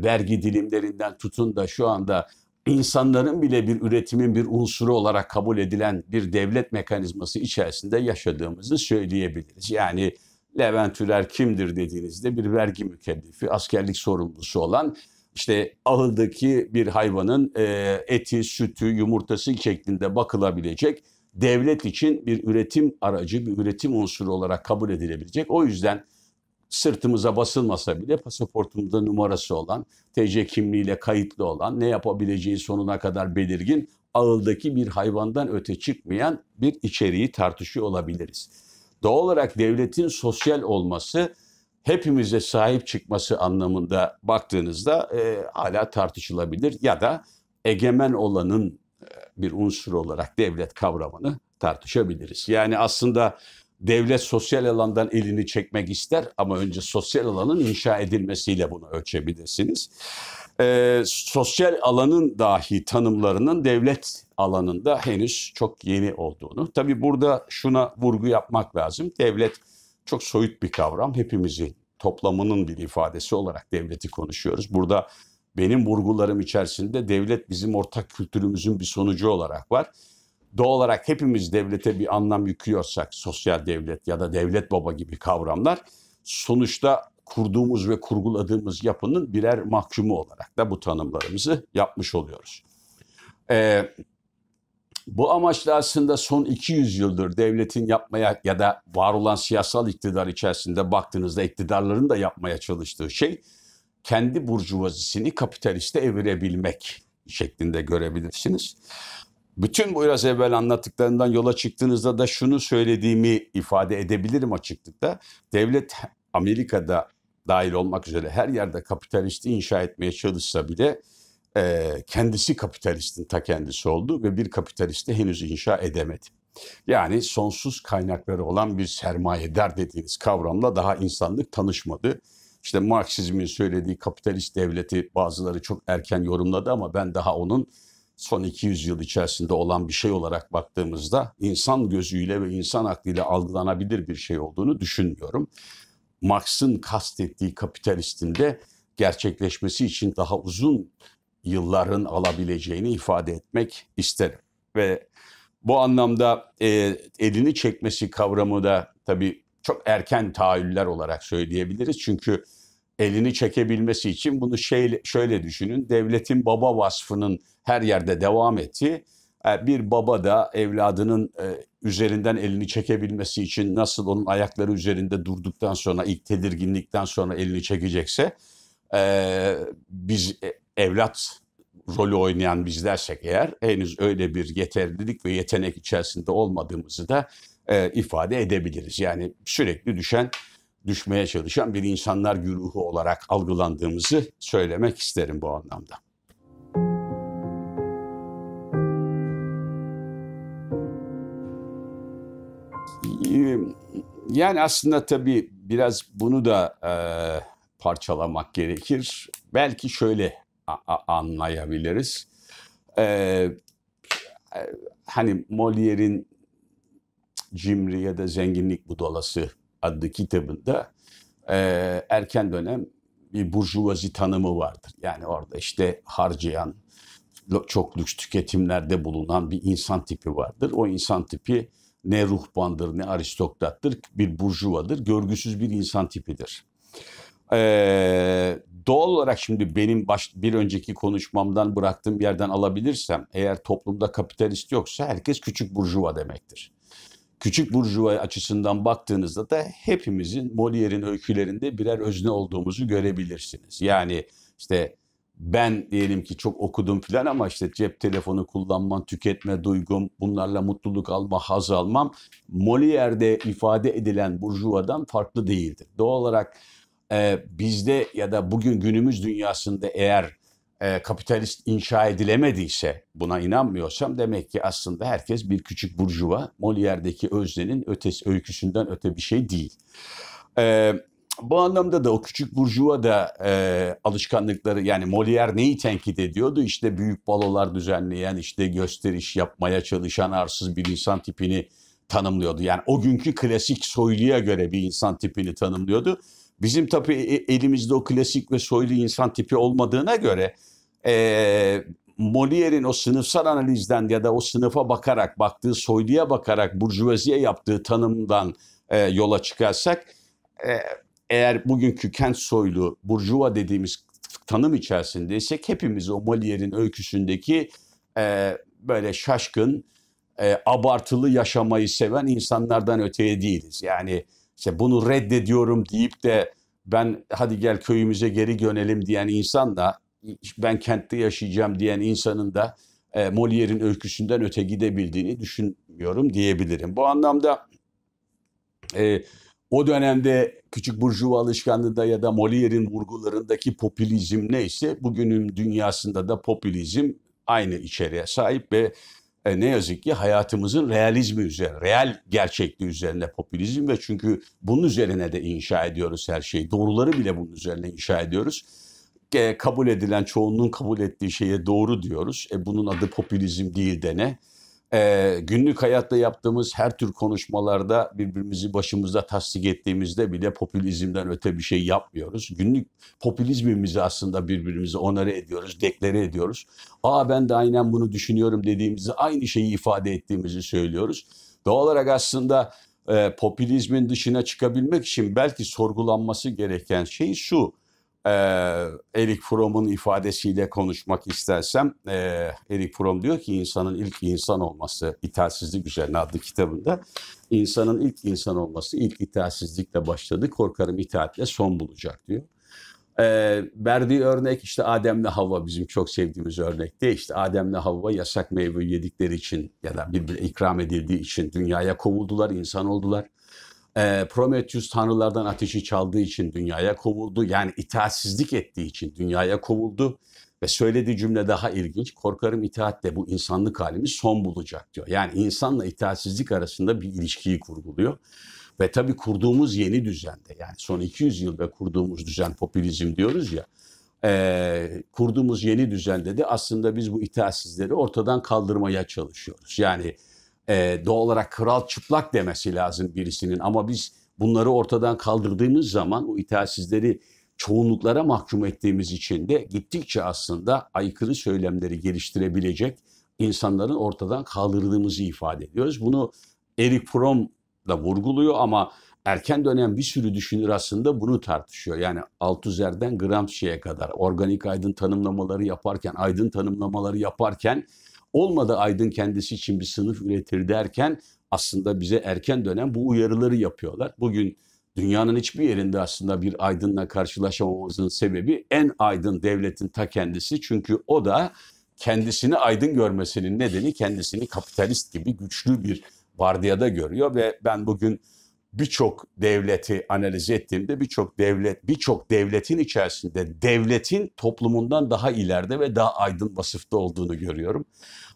vergi dilimlerinden tutun da şu anda insanların bile bir üretimin bir unsuru olarak kabul edilen bir devlet mekanizması içerisinde yaşadığımızı söyleyebiliriz. Yani Levent Tüler kimdir dediğinizde bir vergi mükellefi, askerlik sorumlusu olan işte ahıldaki bir hayvanın e, eti, sütü, yumurtası şeklinde bakılabilecek devlet için bir üretim aracı, bir üretim unsuru olarak kabul edilebilecek. O yüzden sırtımıza basılmasa bile pasaportumda numarası olan, TC kimliğiyle kayıtlı olan, ne yapabileceği sonuna kadar belirgin, ağıldaki bir hayvandan öte çıkmayan bir içeriği tartışıyor olabiliriz. Doğal olarak devletin sosyal olması, hepimize sahip çıkması anlamında baktığınızda e, hala tartışılabilir ya da egemen olanın e, bir unsur olarak devlet kavramını tartışabiliriz. Yani aslında devlet sosyal alandan elini çekmek ister ama önce sosyal alanın inşa edilmesiyle bunu ölçebilirsiniz. Ee, sosyal alanın dahi tanımlarının devlet alanında henüz çok yeni olduğunu. Tabi burada şuna vurgu yapmak lazım. Devlet çok soyut bir kavram. Hepimizi toplamının bir ifadesi olarak devleti konuşuyoruz. Burada benim vurgularım içerisinde devlet bizim ortak kültürümüzün bir sonucu olarak var doğal olarak hepimiz devlete bir anlam yüküyorsak, sosyal devlet ya da devlet baba gibi kavramlar sonuçta kurduğumuz ve kurguladığımız yapının birer mahkumu olarak da bu tanımlarımızı yapmış oluyoruz. Ee, bu amaçla aslında son 200 yıldır devletin yapmaya ya da var olan siyasal iktidar içerisinde baktığınızda iktidarların da yapmaya çalıştığı şey kendi burjuvazisini kapitaliste evirebilmek şeklinde görebilirsiniz. Bütün bu biraz evvel anlattıklarından yola çıktığınızda da şunu söylediğimi ifade edebilirim açıklıkta. Devlet Amerika'da dahil olmak üzere her yerde kapitalisti inşa etmeye çalışsa bile e, kendisi kapitalistin ta kendisi oldu ve bir kapitalisti henüz inşa edemedi. Yani sonsuz kaynakları olan bir sermayedar dediğiniz kavramla daha insanlık tanışmadı. İşte Marksizmin söylediği kapitalist devleti bazıları çok erken yorumladı ama ben daha onun son 200 yıl içerisinde olan bir şey olarak baktığımızda insan gözüyle ve insan aklıyla algılanabilir bir şey olduğunu düşünmüyorum. Marx'ın kastettiği kapitalistin de gerçekleşmesi için daha uzun yılların alabileceğini ifade etmek isterim. Ve bu anlamda e, elini çekmesi kavramı da tabii çok erken tahayyüller olarak söyleyebiliriz. Çünkü elini çekebilmesi için bunu şey, şöyle düşünün. Devletin baba vasfının her yerde devam ettiği e, bir baba da evladının e, üzerinden elini çekebilmesi için nasıl onun ayakları üzerinde durduktan sonra ilk tedirginlikten sonra elini çekecekse e, biz evlat rolü oynayan biz eğer henüz öyle bir yeterlilik ve yetenek içerisinde olmadığımızı da ifade edebiliriz. Yani sürekli düşen düşmeye çalışan bir insanlar güruhu olarak algılandığımızı söylemek isterim bu anlamda. Ee, yani aslında tabii biraz bunu da e, parçalamak gerekir. Belki şöyle anlayabiliriz. Ee, e, hani Molière'in cimri ya da zenginlik budalası adlı kitabında e, erken dönem bir burjuvazi tanımı vardır. Yani orada işte harcayan, çok lüks tüketimlerde bulunan bir insan tipi vardır. O insan tipi ne ruhbandır ne aristokrattır bir burjuvadır. Görgüsüz bir insan tipidir. Ee, doğal olarak şimdi benim baş, bir önceki konuşmamdan bıraktığım yerden alabilirsem eğer toplumda kapitalist yoksa herkes küçük burjuva demektir küçük burjuva açısından baktığınızda da hepimizin Molière'in öykülerinde birer özne olduğumuzu görebilirsiniz. Yani işte ben diyelim ki çok okudum filan ama işte cep telefonu kullanman, tüketme duygum, bunlarla mutluluk alma, haz almam Molière'de ifade edilen burjuvadan farklı değildir. Doğal olarak e, bizde ya da bugün günümüz dünyasında eğer e, kapitalist inşa edilemediyse buna inanmıyorsam demek ki aslında herkes bir küçük burjuva Molière'deki öznenin ötesi, öyküsünden öte bir şey değil. E, bu anlamda da o küçük burjuva da e, alışkanlıkları yani Molière neyi tenkit ediyordu? İşte büyük balolar düzenleyen, işte gösteriş yapmaya çalışan arsız bir insan tipini tanımlıyordu. Yani o günkü klasik soyluya göre bir insan tipini tanımlıyordu. Bizim tabii e, elimizde o klasik ve soylu insan tipi olmadığına göre e, Molière'in o sınıfsal analizden ya da o sınıfa bakarak, baktığı soyluya bakarak, burjuvaziye yaptığı tanımdan e, yola çıkarsak, e, eğer bugünkü kent soylu, burjuva dediğimiz tanım içerisindeysek hepimiz o Molière'in öyküsündeki e, böyle şaşkın, e, abartılı yaşamayı seven insanlardan öteye değiliz. Yani işte bunu reddediyorum deyip de ben hadi gel köyümüze geri dönelim diyen insanla ben kentte yaşayacağım diyen insanın da e, Molière'in öyküsünden öte gidebildiğini düşünmüyorum diyebilirim. Bu anlamda e, o dönemde küçük burjuva alışkanlığında ya da Molière'in vurgularındaki popülizm neyse bugünün dünyasında da popülizm aynı içeriğe sahip ve e, ne yazık ki hayatımızın realizmi üzerine, real gerçekliği üzerine popülizm ve çünkü bunun üzerine de inşa ediyoruz her şeyi. Doğruları bile bunun üzerine inşa ediyoruz. E, kabul edilen, çoğunluğun kabul ettiği şeye doğru diyoruz. E, bunun adı popülizm değil de ne? E, günlük hayatta yaptığımız her tür konuşmalarda birbirimizi başımızda tasdik ettiğimizde bile popülizmden öte bir şey yapmıyoruz. Günlük popülizmimizi aslında birbirimize onarı ediyoruz, deklere ediyoruz. Aa ben de aynen bunu düşünüyorum dediğimizi aynı şeyi ifade ettiğimizi söylüyoruz. Doğal olarak aslında e, popülizmin dışına çıkabilmek için belki sorgulanması gereken şey şu e, ee, Eric Fromm'un ifadesiyle konuşmak istersem e, Eric Fromm diyor ki insanın ilk insan olması itaatsizlik üzerine adlı kitabında insanın ilk insan olması ilk itaatsizlikle başladı korkarım itaatle son bulacak diyor. E, verdiği örnek işte Adem'le Havva bizim çok sevdiğimiz örnekte işte Adem'le Havva yasak meyve yedikleri için ya da birbirine ikram edildiği için dünyaya kovuldular insan oldular e, Prometheus tanrılardan ateşi çaldığı için dünyaya kovuldu. Yani itaatsizlik ettiği için dünyaya kovuldu. Ve söylediği cümle daha ilginç. Korkarım itaatle bu insanlık halimiz son bulacak diyor. Yani insanla itaatsizlik arasında bir ilişkiyi kurguluyor. Ve tabii kurduğumuz yeni düzende yani son 200 yılda kurduğumuz düzen popülizm diyoruz ya. E, kurduğumuz yeni düzende de aslında biz bu itaatsizleri ortadan kaldırmaya çalışıyoruz. Yani e, doğal olarak kral çıplak demesi lazım birisinin. Ama biz bunları ortadan kaldırdığımız zaman o itaatsizleri çoğunluklara mahkum ettiğimiz için de gittikçe aslında aykırı söylemleri geliştirebilecek insanların ortadan kaldırdığımızı ifade ediyoruz. Bunu Eric Fromm da vurguluyor ama erken dönem bir sürü düşünür aslında bunu tartışıyor. Yani Altuzer'den Gramsci'ye kadar organik aydın tanımlamaları yaparken, aydın tanımlamaları yaparken olmadı aydın kendisi için bir sınıf üretir derken aslında bize erken dönem bu uyarıları yapıyorlar. Bugün dünyanın hiçbir yerinde aslında bir aydınla karşılaşamamızın sebebi en aydın devletin ta kendisi. Çünkü o da kendisini aydın görmesinin nedeni kendisini kapitalist gibi güçlü bir vardiyada görüyor ve ben bugün birçok devleti analiz ettiğimde birçok devlet birçok devletin içerisinde devletin toplumundan daha ileride ve daha aydın vasıfta olduğunu görüyorum.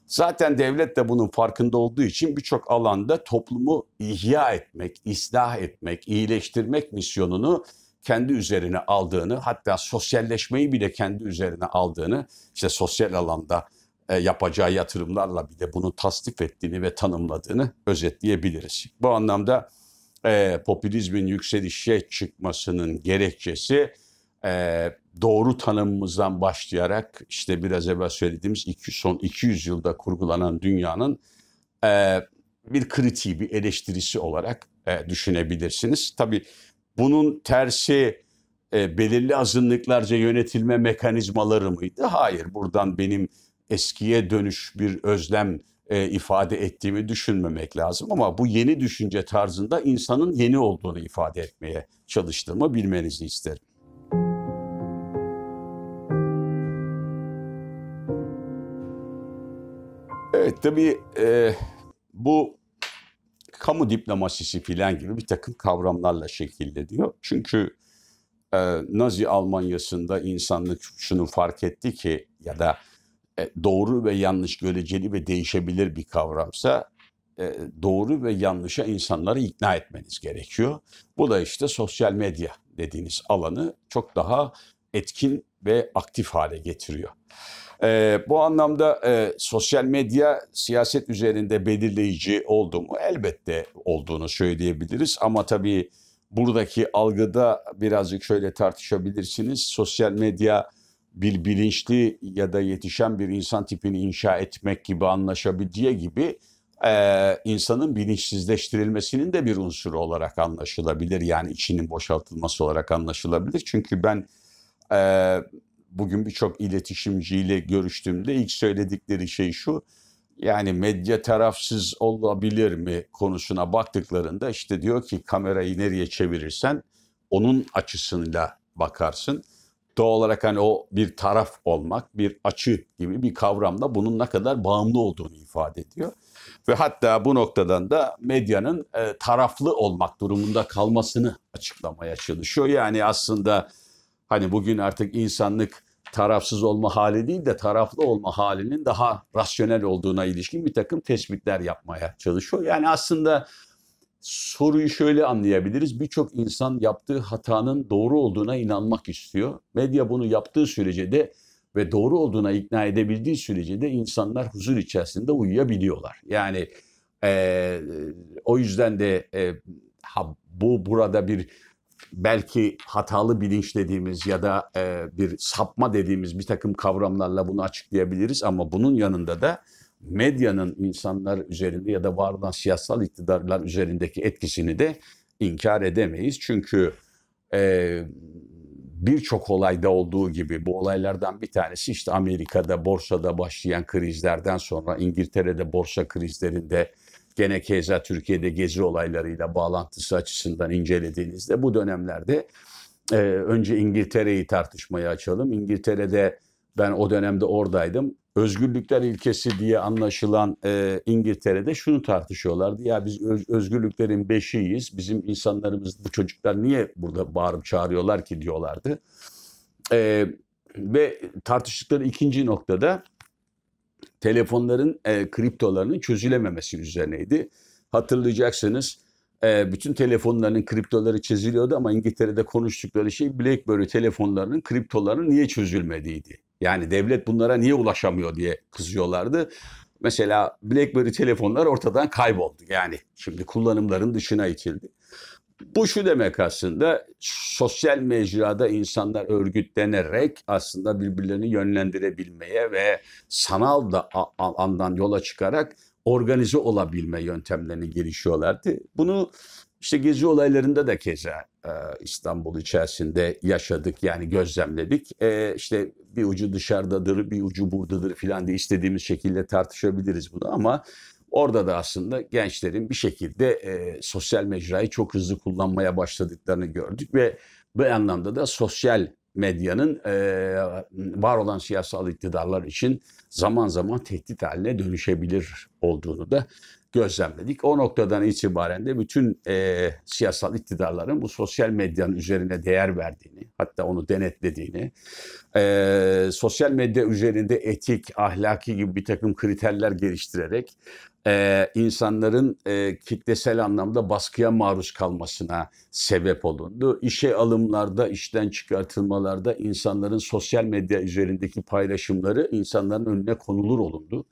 Zaten devlet de bunun farkında olduğu için birçok alanda toplumu ihya etmek, ıslah etmek, iyileştirmek misyonunu kendi üzerine aldığını, hatta sosyalleşmeyi bile kendi üzerine aldığını, işte sosyal alanda e, yapacağı yatırımlarla bile bunu tasdif ettiğini ve tanımladığını özetleyebiliriz. Bu anlamda e, popülizmin yükselişe çıkmasının gerekçesi e, doğru tanımımızdan başlayarak işte biraz evvel söylediğimiz iki, son 200 yılda kurgulanan dünyanın e, bir kritiği, bir eleştirisi olarak e, düşünebilirsiniz. Tabii bunun tersi e, belirli azınlıklarca yönetilme mekanizmaları mıydı? Hayır, buradan benim eskiye dönüş bir özlem e, ifade ettiğimi düşünmemek lazım. Ama bu yeni düşünce tarzında insanın yeni olduğunu ifade etmeye çalıştığımı bilmenizi isterim. Evet tabii e, bu kamu diplomasisi filan gibi bir takım kavramlarla şekilleniyor. Çünkü e, Nazi Almanyası'nda insanlık şunu fark etti ki ya da e, doğru ve yanlış göreceli ve değişebilir bir kavramsa e, doğru ve yanlışa insanları ikna etmeniz gerekiyor. Bu da işte sosyal medya dediğiniz alanı çok daha etkin ve aktif hale getiriyor. Ee, bu anlamda e, sosyal medya siyaset üzerinde belirleyici oldu mu? Elbette olduğunu söyleyebiliriz ama tabii buradaki algıda birazcık şöyle tartışabilirsiniz. Sosyal medya bir bilinçli ya da yetişen bir insan tipini inşa etmek gibi anlaşabileceği gibi e, insanın bilinçsizleştirilmesinin de bir unsuru olarak anlaşılabilir. Yani içinin boşaltılması olarak anlaşılabilir. Çünkü ben e, bugün birçok iletişimciyle görüştüğümde ilk söyledikleri şey şu. Yani medya tarafsız olabilir mi konusuna baktıklarında işte diyor ki kamerayı nereye çevirirsen onun açısıyla bakarsın. Doğal olarak hani o bir taraf olmak, bir açı gibi bir kavramla bunun ne kadar bağımlı olduğunu ifade ediyor. Ve hatta bu noktadan da medyanın e, taraflı olmak durumunda kalmasını açıklamaya çalışıyor. Yani aslında hani bugün artık insanlık tarafsız olma hali değil de taraflı olma halinin daha rasyonel olduğuna ilişkin bir takım tespitler yapmaya çalışıyor. Yani aslında soruyu şöyle anlayabiliriz. Birçok insan yaptığı hatanın doğru olduğuna inanmak istiyor. Medya bunu yaptığı sürece de ve doğru olduğuna ikna edebildiği sürece de insanlar huzur içerisinde uyuyabiliyorlar. Yani e, o yüzden de e, ha, bu burada bir belki hatalı bilinç dediğimiz ya da e, bir sapma dediğimiz bir takım kavramlarla bunu açıklayabiliriz ama bunun yanında da medyanın insanlar üzerinde ya da var olan siyasal iktidarlar üzerindeki etkisini de inkar edemeyiz. Çünkü e, birçok olayda olduğu gibi bu olaylardan bir tanesi işte Amerika'da borsada başlayan krizlerden sonra İngiltere'de borsa krizlerinde gene keza Türkiye'de gezi olaylarıyla bağlantısı açısından incelediğinizde bu dönemlerde e, önce İngiltere'yi tartışmaya açalım. İngiltere'de ben o dönemde oradaydım özgürlükler ilkesi diye anlaşılan e, İngiltere'de şunu tartışıyorlardı. Ya biz öz, özgürlüklerin beşiyiz. Bizim insanlarımız bu çocuklar niye burada bağırıp çağırıyorlar ki diyorlardı. E, ve tartıştıkları ikinci noktada telefonların e, kriptolarının çözülememesi üzerineydi. Hatırlayacaksınız e, bütün telefonların kriptoları çözülüyordu ama İngiltere'de konuştukları şey BlackBerry telefonlarının kriptolarının niye çözülmediğiydi. Yani devlet bunlara niye ulaşamıyor diye kızıyorlardı. Mesela BlackBerry telefonlar ortadan kayboldu. Yani şimdi kullanımların dışına itildi. Bu şu demek aslında sosyal mecrada insanlar örgütlenerek aslında birbirlerini yönlendirebilmeye ve sanal da andan yola çıkarak organize olabilme yöntemlerini girişiyorlardı. Bunu işte gezi olaylarında da keza e, İstanbul içerisinde yaşadık yani gözlemledik. E, işte bir ucu dışarıdadır, bir ucu buradadır filan diye istediğimiz şekilde tartışabiliriz bunu ama Orada da aslında gençlerin bir şekilde e, sosyal mecrayı çok hızlı kullanmaya başladıklarını gördük ve bu anlamda da sosyal medyanın e, var olan siyasal iktidarlar için zaman zaman tehdit haline dönüşebilir olduğunu da gözlemledik. O noktadan itibaren de bütün e, siyasal iktidarların bu sosyal medyanın üzerine değer verdiğini, hatta onu denetlediğini, e, sosyal medya üzerinde etik, ahlaki gibi bir takım kriterler geliştirerek e, insanların e, kitlesel anlamda baskıya maruz kalmasına sebep olundu. İşe alımlarda, işten çıkartılmalarda insanların sosyal medya üzerindeki paylaşımları insanların önüne konulur olundu.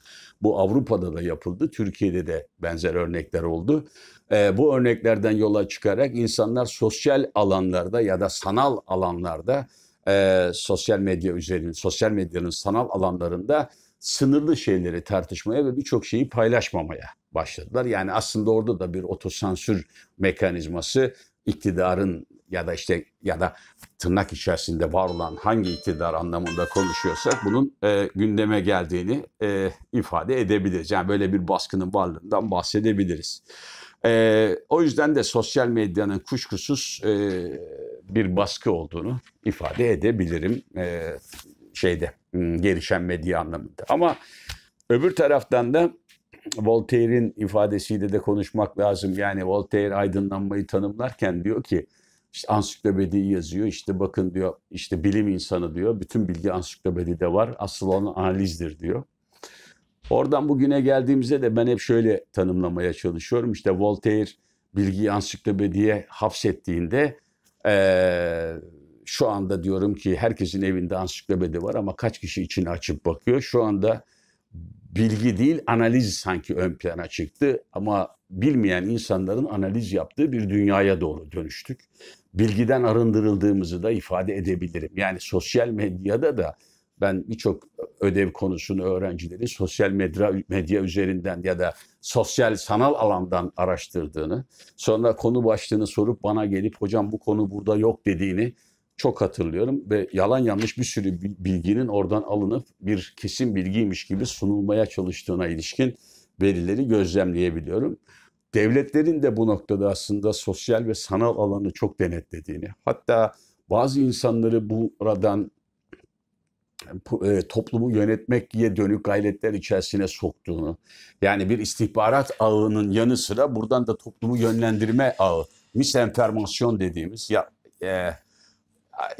Bu Avrupa'da da yapıldı. Türkiye'de de benzer örnekler oldu. E, bu örneklerden yola çıkarak insanlar sosyal alanlarda ya da sanal alanlarda e, sosyal medya üzerinde, sosyal medyanın sanal alanlarında sınırlı şeyleri tartışmaya ve birçok şeyi paylaşmamaya başladılar. Yani aslında orada da bir otosansür mekanizması iktidarın ya da işte ya da tırnak içerisinde var olan hangi iktidar anlamında konuşuyorsak bunun e, gündeme geldiğini e, ifade edebiliriz. Yani böyle bir baskının varlığından bahsedebiliriz. E, o yüzden de sosyal medyanın kuşkusuz e, bir baskı olduğunu ifade edebilirim e, şeyde gelişen medya anlamında. Ama öbür taraftan da Voltaire'in ifadesiyle de konuşmak lazım. Yani Voltaire aydınlanmayı tanımlarken diyor ki işte ansiklopedi yazıyor. İşte bakın diyor işte bilim insanı diyor. Bütün bilgi ansiklopedide var. Asıl olan analizdir diyor. Oradan bugüne geldiğimizde de ben hep şöyle tanımlamaya çalışıyorum. İşte Voltaire bilgiyi ansiklopediye hapsettiğinde ee, şu anda diyorum ki herkesin evinde ansiklopedi var ama kaç kişi içini açıp bakıyor. Şu anda bilgi değil analiz sanki ön plana çıktı ama bilmeyen insanların analiz yaptığı bir dünyaya doğru dönüştük bilgiden arındırıldığımızı da ifade edebilirim. Yani sosyal medyada da ben birçok ödev konusunu öğrencilerin sosyal medya, medya üzerinden ya da sosyal sanal alandan araştırdığını, sonra konu başlığını sorup bana gelip hocam bu konu burada yok dediğini çok hatırlıyorum ve yalan yanlış bir sürü bilginin oradan alınıp bir kesin bilgiymiş gibi sunulmaya çalıştığına ilişkin verileri gözlemleyebiliyorum devletlerin de bu noktada aslında sosyal ve sanal alanı çok denetlediğini, hatta bazı insanları buradan e, toplumu yönetmek yönetmekye dönük gayretler içerisine soktuğunu, yani bir istihbarat ağının yanı sıra buradan da toplumu yönlendirme ağı, misenformasyon dediğimiz ya e,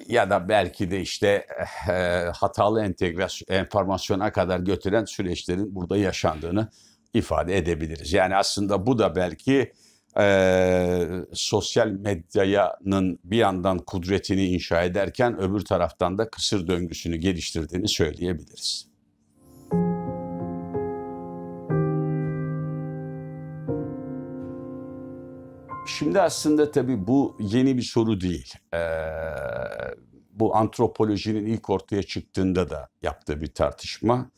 ya da belki de işte e, hatalı entegrasyon, enformasyona kadar götüren süreçlerin burada yaşandığını ifade edebiliriz. Yani aslında bu da belki e, sosyal medyanın bir yandan kudretini inşa ederken öbür taraftan da kısır döngüsünü geliştirdiğini söyleyebiliriz. Şimdi aslında tabii bu yeni bir soru değil. Ee, bu antropolojinin ilk ortaya çıktığında da yaptığı bir tartışma.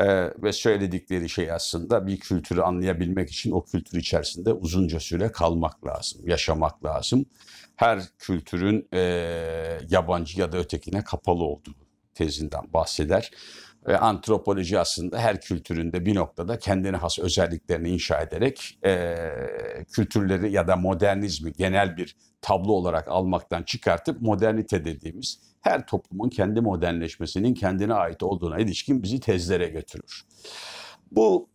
Ee, ve söyledikleri şey aslında bir kültürü anlayabilmek için o kültür içerisinde uzunca süre kalmak lazım, yaşamak lazım. Her kültürün e, yabancı ya da ötekine kapalı olduğu tezinden bahseder. Ve antropoloji aslında her kültüründe bir noktada kendine has özelliklerini inşa ederek e, kültürleri ya da modernizmi genel bir tablo olarak almaktan çıkartıp modernite dediğimiz her toplumun kendi modernleşmesinin kendine ait olduğuna ilişkin bizi tezlere götürür. Bu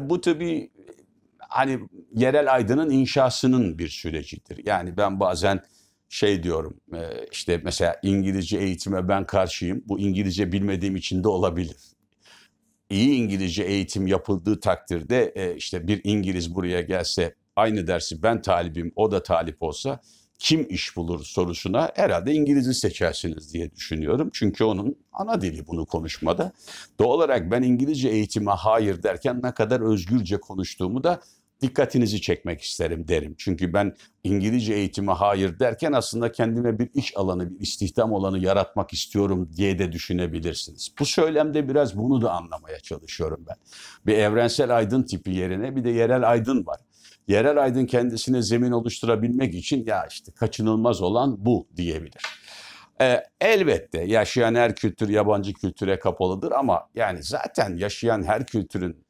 bu tabi hani yerel aydının inşasının bir sürecidir. Yani ben bazen şey diyorum işte mesela İngilizce eğitime ben karşıyım. Bu İngilizce bilmediğim için de olabilir. İyi İngilizce eğitim yapıldığı takdirde işte bir İngiliz buraya gelse aynı dersi ben talibim o da talip olsa kim iş bulur sorusuna herhalde İngiliz'i seçersiniz diye düşünüyorum. Çünkü onun ana dili bunu konuşmada. Doğal olarak ben İngilizce eğitime hayır derken ne kadar özgürce konuştuğumu da dikkatinizi çekmek isterim derim. Çünkü ben İngilizce eğitime hayır derken aslında kendime bir iş alanı, bir istihdam alanı yaratmak istiyorum diye de düşünebilirsiniz. Bu söylemde biraz bunu da anlamaya çalışıyorum ben. Bir evrensel aydın tipi yerine bir de yerel aydın var yerel aydın kendisine zemin oluşturabilmek için ya işte kaçınılmaz olan bu diyebilir. Ee, elbette yaşayan her kültür yabancı kültüre kapalıdır ama yani zaten yaşayan her kültürün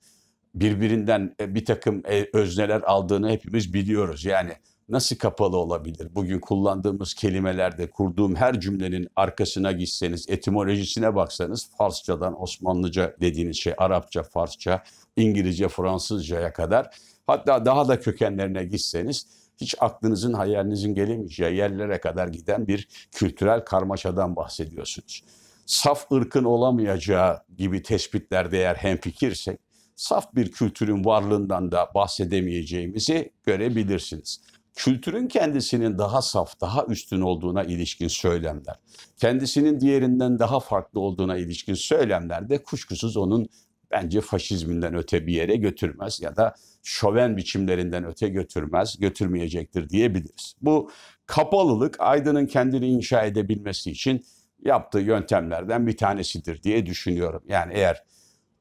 birbirinden e, bir takım e, özneler aldığını hepimiz biliyoruz. Yani nasıl kapalı olabilir? Bugün kullandığımız kelimelerde kurduğum her cümlenin arkasına gitseniz, etimolojisine baksanız Farsçadan Osmanlıca dediğiniz şey Arapça, Farsça, İngilizce, Fransızcaya kadar Hatta daha da kökenlerine gitseniz hiç aklınızın hayalinizin gelemeyeceği yerlere kadar giden bir kültürel karmaşadan bahsediyorsunuz. Saf ırkın olamayacağı gibi tespitler tespitlerde eğer hemfikirsek saf bir kültürün varlığından da bahsedemeyeceğimizi görebilirsiniz. Kültürün kendisinin daha saf, daha üstün olduğuna ilişkin söylemler, kendisinin diğerinden daha farklı olduğuna ilişkin söylemler de kuşkusuz onun bence faşizminden öte bir yere götürmez ya da şöven biçimlerinden öte götürmez, götürmeyecektir diyebiliriz. Bu kapalılık Aydın'ın kendini inşa edebilmesi için yaptığı yöntemlerden bir tanesidir diye düşünüyorum. Yani eğer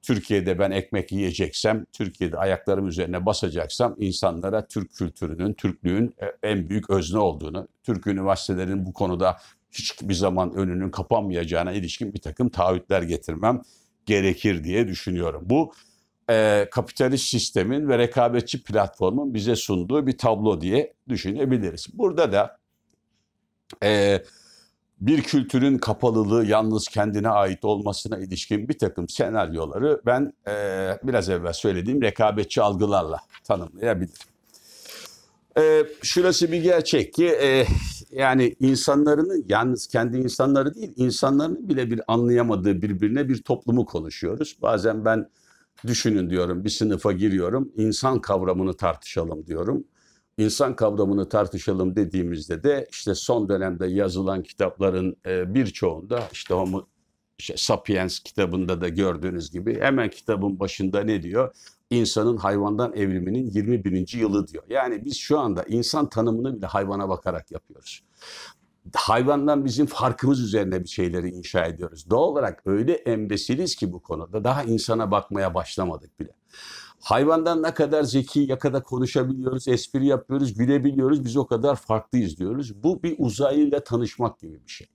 Türkiye'de ben ekmek yiyeceksem, Türkiye'de ayaklarım üzerine basacaksam insanlara Türk kültürünün, Türklüğün e, en büyük özne olduğunu, Türk üniversitelerinin bu konuda hiçbir zaman önünün kapanmayacağına ilişkin bir takım taahhütler getirmem gerekir diye düşünüyorum. Bu e, kapitalist sistemin ve rekabetçi platformun bize sunduğu bir tablo diye düşünebiliriz. Burada da e, bir kültürün kapalılığı yalnız kendine ait olmasına ilişkin bir takım senaryoları ben e, biraz evvel söylediğim rekabetçi algılarla tanımlayabilirim. E, şurası bir gerçek ki e, yani insanların yalnız kendi insanları değil insanların bile bir anlayamadığı birbirine bir toplumu konuşuyoruz. Bazen ben düşünün diyorum bir sınıfa giriyorum insan kavramını tartışalım diyorum. İnsan kavramını tartışalım dediğimizde de işte son dönemde yazılan kitapların e, birçoğunda işte Homo işte Sapiens kitabında da gördüğünüz gibi hemen kitabın başında ne diyor? İnsanın hayvandan evriminin 21. yılı diyor. Yani biz şu anda insan tanımını bile hayvana bakarak yapıyoruz hayvandan bizim farkımız üzerine bir şeyleri inşa ediyoruz. Doğal olarak öyle embesiliz ki bu konuda daha insana bakmaya başlamadık bile. Hayvandan ne kadar zeki ya kadar konuşabiliyoruz, espri yapıyoruz, gülebiliyoruz, biz o kadar farklıyız diyoruz. Bu bir uzaylıyla tanışmak gibi bir şey.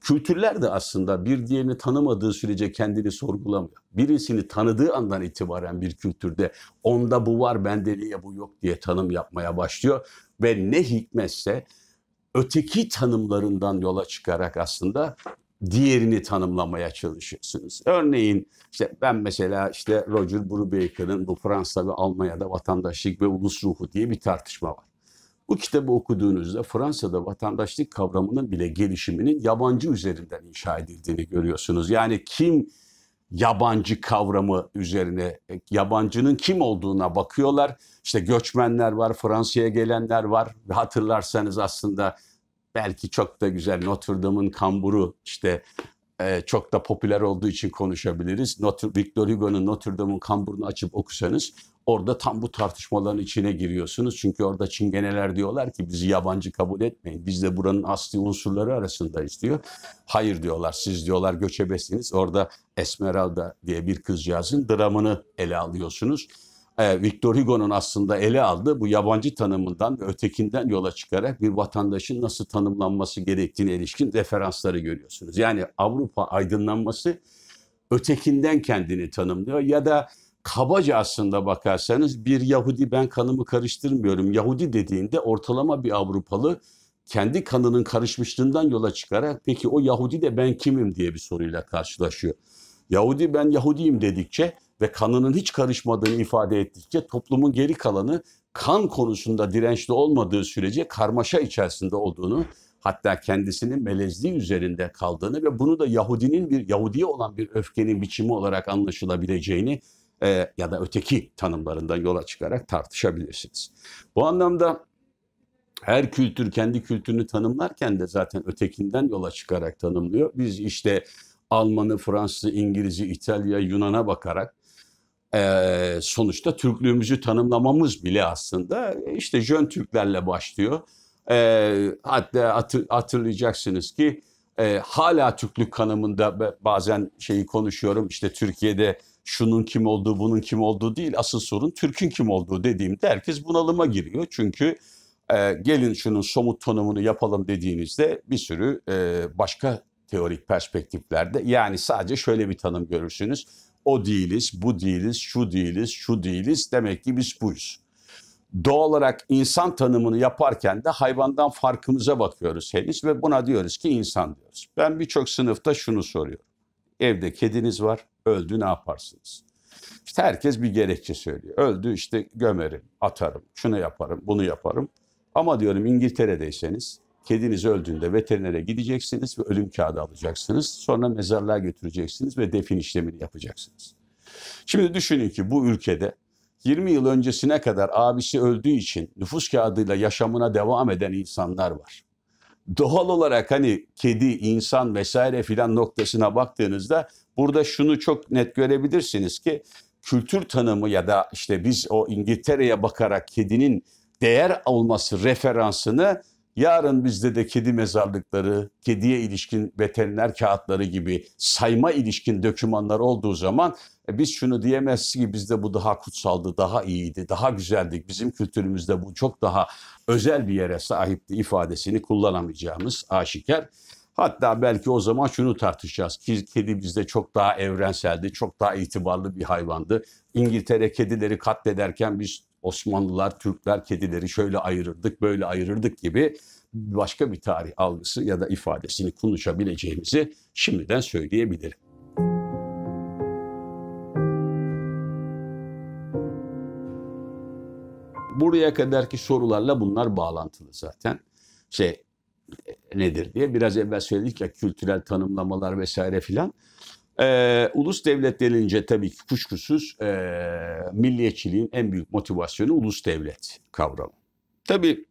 Kültürler de aslında bir diğerini tanımadığı sürece kendini sorgulamıyor. Birisini tanıdığı andan itibaren bir kültürde onda bu var, bende niye bu yok diye tanım yapmaya başlıyor. Ve ne hikmetse öteki tanımlarından yola çıkarak aslında diğerini tanımlamaya çalışıyorsunuz. Örneğin işte ben mesela işte Roger Brubaker'ın bu Fransa ve Almanya'da vatandaşlık ve ulus ruhu diye bir tartışma var. Bu kitabı okuduğunuzda Fransa'da vatandaşlık kavramının bile gelişiminin yabancı üzerinden inşa edildiğini görüyorsunuz. Yani kim yabancı kavramı üzerine e, yabancının kim olduğuna bakıyorlar. İşte göçmenler var, Fransa'ya gelenler var. Hatırlarsanız aslında belki çok da güzel Notre Dame'ın kamburu işte e, çok da popüler olduğu için konuşabiliriz. Victor Hugo'nun Notre Dame'ın kamburunu açıp okusanız Orada tam bu tartışmaların içine giriyorsunuz. Çünkü orada çingeneler diyorlar ki bizi yabancı kabul etmeyin. Biz de buranın asli unsurları arasında istiyor. Hayır diyorlar siz diyorlar göçebesiniz. Orada Esmeralda diye bir kızcağızın dramını ele alıyorsunuz. Ee, Victor Hugo'nun aslında ele aldığı bu yabancı tanımından ve ötekinden yola çıkarak bir vatandaşın nasıl tanımlanması gerektiğine ilişkin referansları görüyorsunuz. Yani Avrupa aydınlanması ötekinden kendini tanımlıyor ya da kabaca aslında bakarsanız bir Yahudi ben kanımı karıştırmıyorum. Yahudi dediğinde ortalama bir Avrupalı kendi kanının karışmışlığından yola çıkarak peki o Yahudi de ben kimim diye bir soruyla karşılaşıyor. Yahudi ben Yahudiyim dedikçe ve kanının hiç karışmadığını ifade ettikçe toplumun geri kalanı kan konusunda dirençli olmadığı sürece karmaşa içerisinde olduğunu hatta kendisinin melezliği üzerinde kaldığını ve bunu da Yahudinin bir Yahudiye olan bir öfkenin biçimi olarak anlaşılabileceğini e, ya da öteki tanımlarından yola çıkarak tartışabilirsiniz. Bu anlamda her kültür kendi kültürünü tanımlarken de zaten ötekinden yola çıkarak tanımlıyor. Biz işte Almanı, Fransızı, İngiliz'i, İtalya, Yunan'a bakarak e, sonuçta Türklüğümüzü tanımlamamız bile aslında e, işte Jön Türklerle başlıyor. E, hatta hatırlayacaksınız ki e, hala Türklük kanımında bazen şeyi konuşuyorum. işte Türkiye'de şunun kim olduğu, bunun kim olduğu değil. Asıl sorun Türk'ün kim olduğu dediğimde herkes bunalıma giriyor. Çünkü e, gelin şunun somut tanımını yapalım dediğinizde bir sürü e, başka teorik perspektiflerde yani sadece şöyle bir tanım görürsünüz. O değiliz, bu değiliz, şu değiliz, şu değiliz demek ki biz buyuz. Doğal olarak insan tanımını yaparken de hayvandan farkımıza bakıyoruz henüz ve buna diyoruz ki insan diyoruz. Ben birçok sınıfta şunu soruyorum. Evde kediniz var, Öldü ne yaparsınız? İşte herkes bir gerekçe söylüyor. Öldü işte gömerim, atarım, şunu yaparım, bunu yaparım. Ama diyorum İngiltere'deyseniz kediniz öldüğünde veterinere gideceksiniz ve ölüm kağıdı alacaksınız. Sonra mezarlığa götüreceksiniz ve defin işlemini yapacaksınız. Şimdi düşünün ki bu ülkede 20 yıl öncesine kadar abisi öldüğü için nüfus kağıdıyla yaşamına devam eden insanlar var. Doğal olarak hani kedi, insan vesaire filan noktasına baktığınızda Burada şunu çok net görebilirsiniz ki kültür tanımı ya da işte biz o İngiltere'ye bakarak kedinin değer olması referansını yarın bizde de kedi mezarlıkları, kediye ilişkin veteriner kağıtları gibi sayma ilişkin dökümanlar olduğu zaman e, biz şunu diyemezsiniz ki bizde bu daha kutsaldı, daha iyiydi, daha güzeldik. Bizim kültürümüzde bu çok daha özel bir yere sahipti ifadesini kullanamayacağımız aşikar. Hatta belki o zaman şunu tartışacağız. ki Kedi bizde çok daha evrenseldi, çok daha itibarlı bir hayvandı. İngiltere kedileri katlederken biz Osmanlılar, Türkler kedileri şöyle ayırırdık, böyle ayırırdık gibi başka bir tarih algısı ya da ifadesini konuşabileceğimizi şimdiden söyleyebilirim. Buraya kadarki sorularla bunlar bağlantılı zaten. Şey, e, nedir diye. Biraz evvel söyledik ya kültürel tanımlamalar vesaire filan. Ee, ulus devlet denilince tabii ki kuşkusuz e, milliyetçiliğin en büyük motivasyonu ulus devlet kavramı. Tabii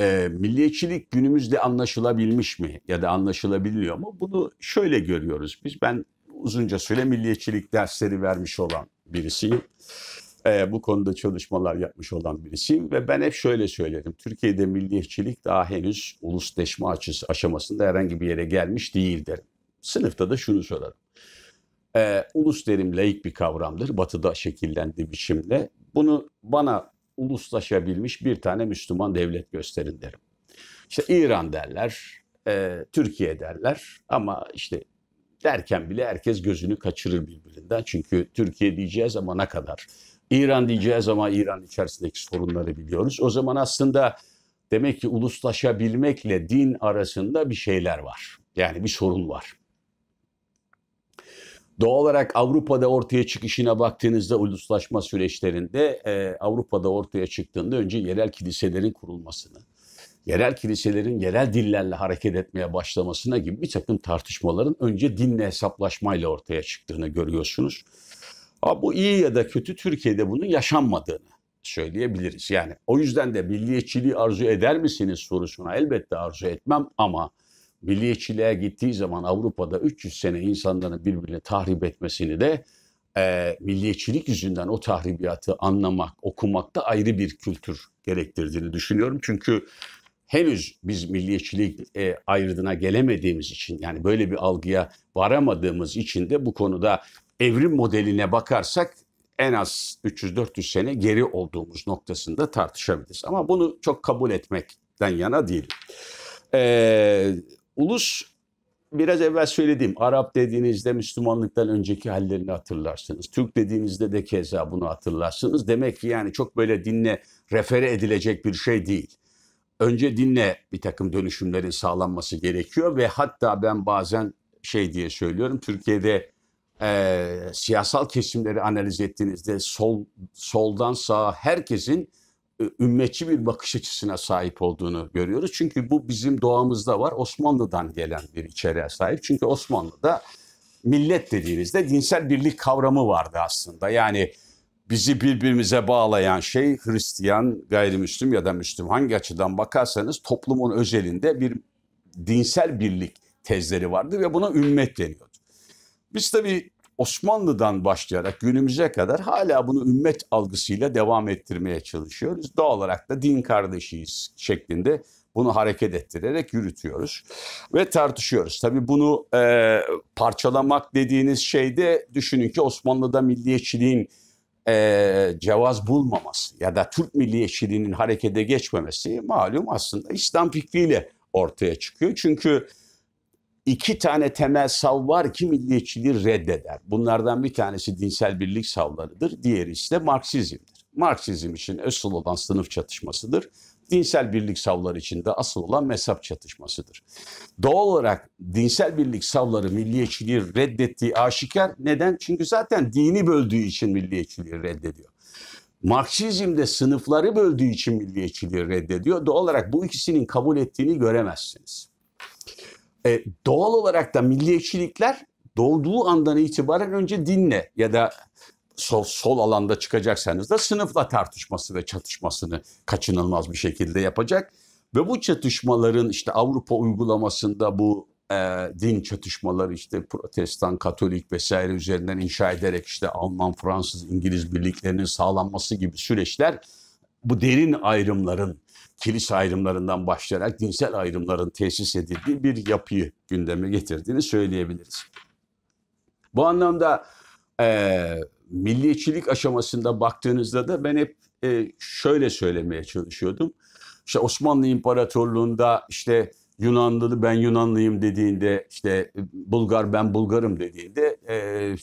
e, milliyetçilik günümüzde anlaşılabilmiş mi ya da anlaşılabiliyor mu? Bunu şöyle görüyoruz biz. Ben uzunca süre milliyetçilik dersleri vermiş olan birisiyim e, bu konuda çalışmalar yapmış olan birisiyim ve ben hep şöyle söyledim: Türkiye'de milliyetçilik daha henüz ulusleşme açısı aşamasında herhangi bir yere gelmiş değil derim. Sınıfta da şunu sorarım. E, ulus derim laik bir kavramdır. Batı'da şekillendi biçimde. Bunu bana uluslaşabilmiş bir tane Müslüman devlet gösterin derim. İşte İran derler, e, Türkiye derler ama işte derken bile herkes gözünü kaçırır birbirinden. Çünkü Türkiye diyeceğiz ama ne kadar? İran diyeceğiz ama İran içerisindeki sorunları biliyoruz. O zaman aslında demek ki uluslaşabilmekle din arasında bir şeyler var. Yani bir sorun var. Doğal olarak Avrupa'da ortaya çıkışına baktığınızda uluslaşma süreçlerinde e, Avrupa'da ortaya çıktığında önce yerel kiliselerin kurulmasını, yerel kiliselerin yerel dillerle hareket etmeye başlamasına gibi bir takım tartışmaların önce dinle hesaplaşmayla ortaya çıktığını görüyorsunuz. Ama bu iyi ya da kötü Türkiye'de bunun yaşanmadığını söyleyebiliriz. Yani o yüzden de milliyetçiliği arzu eder misiniz sorusuna elbette arzu etmem ama milliyetçiliğe gittiği zaman Avrupa'da 300 sene insanların birbirine tahrip etmesini de e, milliyetçilik yüzünden o tahribiyatı anlamak, okumakta ayrı bir kültür gerektirdiğini düşünüyorum. Çünkü henüz biz milliyetçilik e, ayrıdına gelemediğimiz için yani böyle bir algıya varamadığımız için de bu konuda evrim modeline bakarsak en az 300-400 sene geri olduğumuz noktasında tartışabiliriz. Ama bunu çok kabul etmekten yana değil. Ee, ulus biraz evvel söylediğim Arap dediğinizde Müslümanlıktan önceki hallerini hatırlarsınız. Türk dediğinizde de keza bunu hatırlarsınız. Demek ki yani çok böyle dinle refere edilecek bir şey değil. Önce dinle bir takım dönüşümlerin sağlanması gerekiyor ve hatta ben bazen şey diye söylüyorum. Türkiye'de e, siyasal kesimleri analiz ettiğinizde sol soldan sağa herkesin ümmetçi bir bakış açısına sahip olduğunu görüyoruz. Çünkü bu bizim doğamızda var. Osmanlı'dan gelen bir içeriğe sahip. Çünkü Osmanlı'da millet dediğinizde dinsel birlik kavramı vardı aslında. Yani bizi birbirimize bağlayan şey Hristiyan, gayrimüslim ya da Müslüman hangi açıdan bakarsanız toplumun özelinde bir dinsel birlik tezleri vardı ve buna ümmet deniyordu. Biz tabii Osmanlı'dan başlayarak günümüze kadar hala bunu ümmet algısıyla devam ettirmeye çalışıyoruz. Doğal olarak da din kardeşiyiz şeklinde bunu hareket ettirerek yürütüyoruz ve tartışıyoruz. Tabii bunu e, parçalamak dediğiniz şeyde düşünün ki Osmanlı'da milliyetçiliğin e, cevaz bulmaması ya da Türk milliyetçiliğinin harekete geçmemesi malum aslında İslam fikriyle ortaya çıkıyor. Çünkü iki tane temel sav var ki milliyetçiliği reddeder. Bunlardan bir tanesi dinsel birlik savlarıdır, diğeri ise Marksizmdir. Marksizm için asıl olan sınıf çatışmasıdır. Dinsel birlik savları için de asıl olan mezhep çatışmasıdır. Doğal olarak dinsel birlik savları milliyetçiliği reddettiği aşikar. Neden? Çünkü zaten dini böldüğü için milliyetçiliği reddediyor. Marksizm de sınıfları böldüğü için milliyetçiliği reddediyor. Doğal olarak bu ikisinin kabul ettiğini göremezsiniz. E, doğal olarak da milliyetçilikler doğduğu andan itibaren önce dinle ya da sol, sol alanda çıkacaksanız da sınıfla tartışması ve çatışmasını kaçınılmaz bir şekilde yapacak. Ve bu çatışmaların işte Avrupa uygulamasında bu e, din çatışmaları işte protestan, katolik vesaire üzerinden inşa ederek işte Alman, Fransız, İngiliz birliklerinin sağlanması gibi süreçler bu derin ayrımların kilise ayrımlarından başlayarak dinsel ayrımların tesis edildiği bir yapıyı gündeme getirdiğini söyleyebiliriz. Bu anlamda e, milliyetçilik aşamasında baktığınızda da ben hep e, şöyle söylemeye çalışıyordum. İşte Osmanlı İmparatorluğu'nda işte Yunanlı ben Yunanlıyım dediğinde işte e, Bulgar ben Bulgarım dediğinde e, e,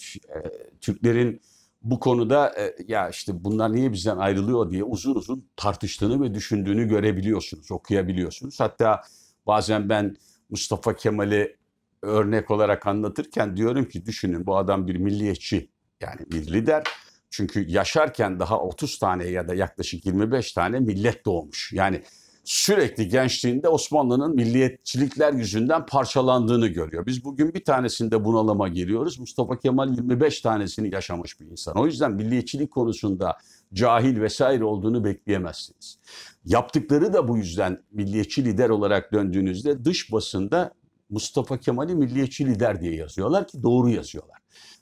Türklerin bu konuda e, ya işte bunlar niye bizden ayrılıyor diye uzun uzun tartıştığını ve düşündüğünü görebiliyorsunuz, okuyabiliyorsunuz. Hatta bazen ben Mustafa Kemal'i örnek olarak anlatırken diyorum ki düşünün bu adam bir milliyetçi yani bir lider. Çünkü yaşarken daha 30 tane ya da yaklaşık 25 tane millet doğmuş. Yani sürekli gençliğinde Osmanlı'nın milliyetçilikler yüzünden parçalandığını görüyor. Biz bugün bir tanesinde bunalama giriyoruz. Mustafa Kemal 25 tanesini yaşamış bir insan. O yüzden milliyetçilik konusunda cahil vesaire olduğunu bekleyemezsiniz. Yaptıkları da bu yüzden milliyetçi lider olarak döndüğünüzde dış basında Mustafa Kemal'i milliyetçi lider diye yazıyorlar ki doğru yazıyorlar.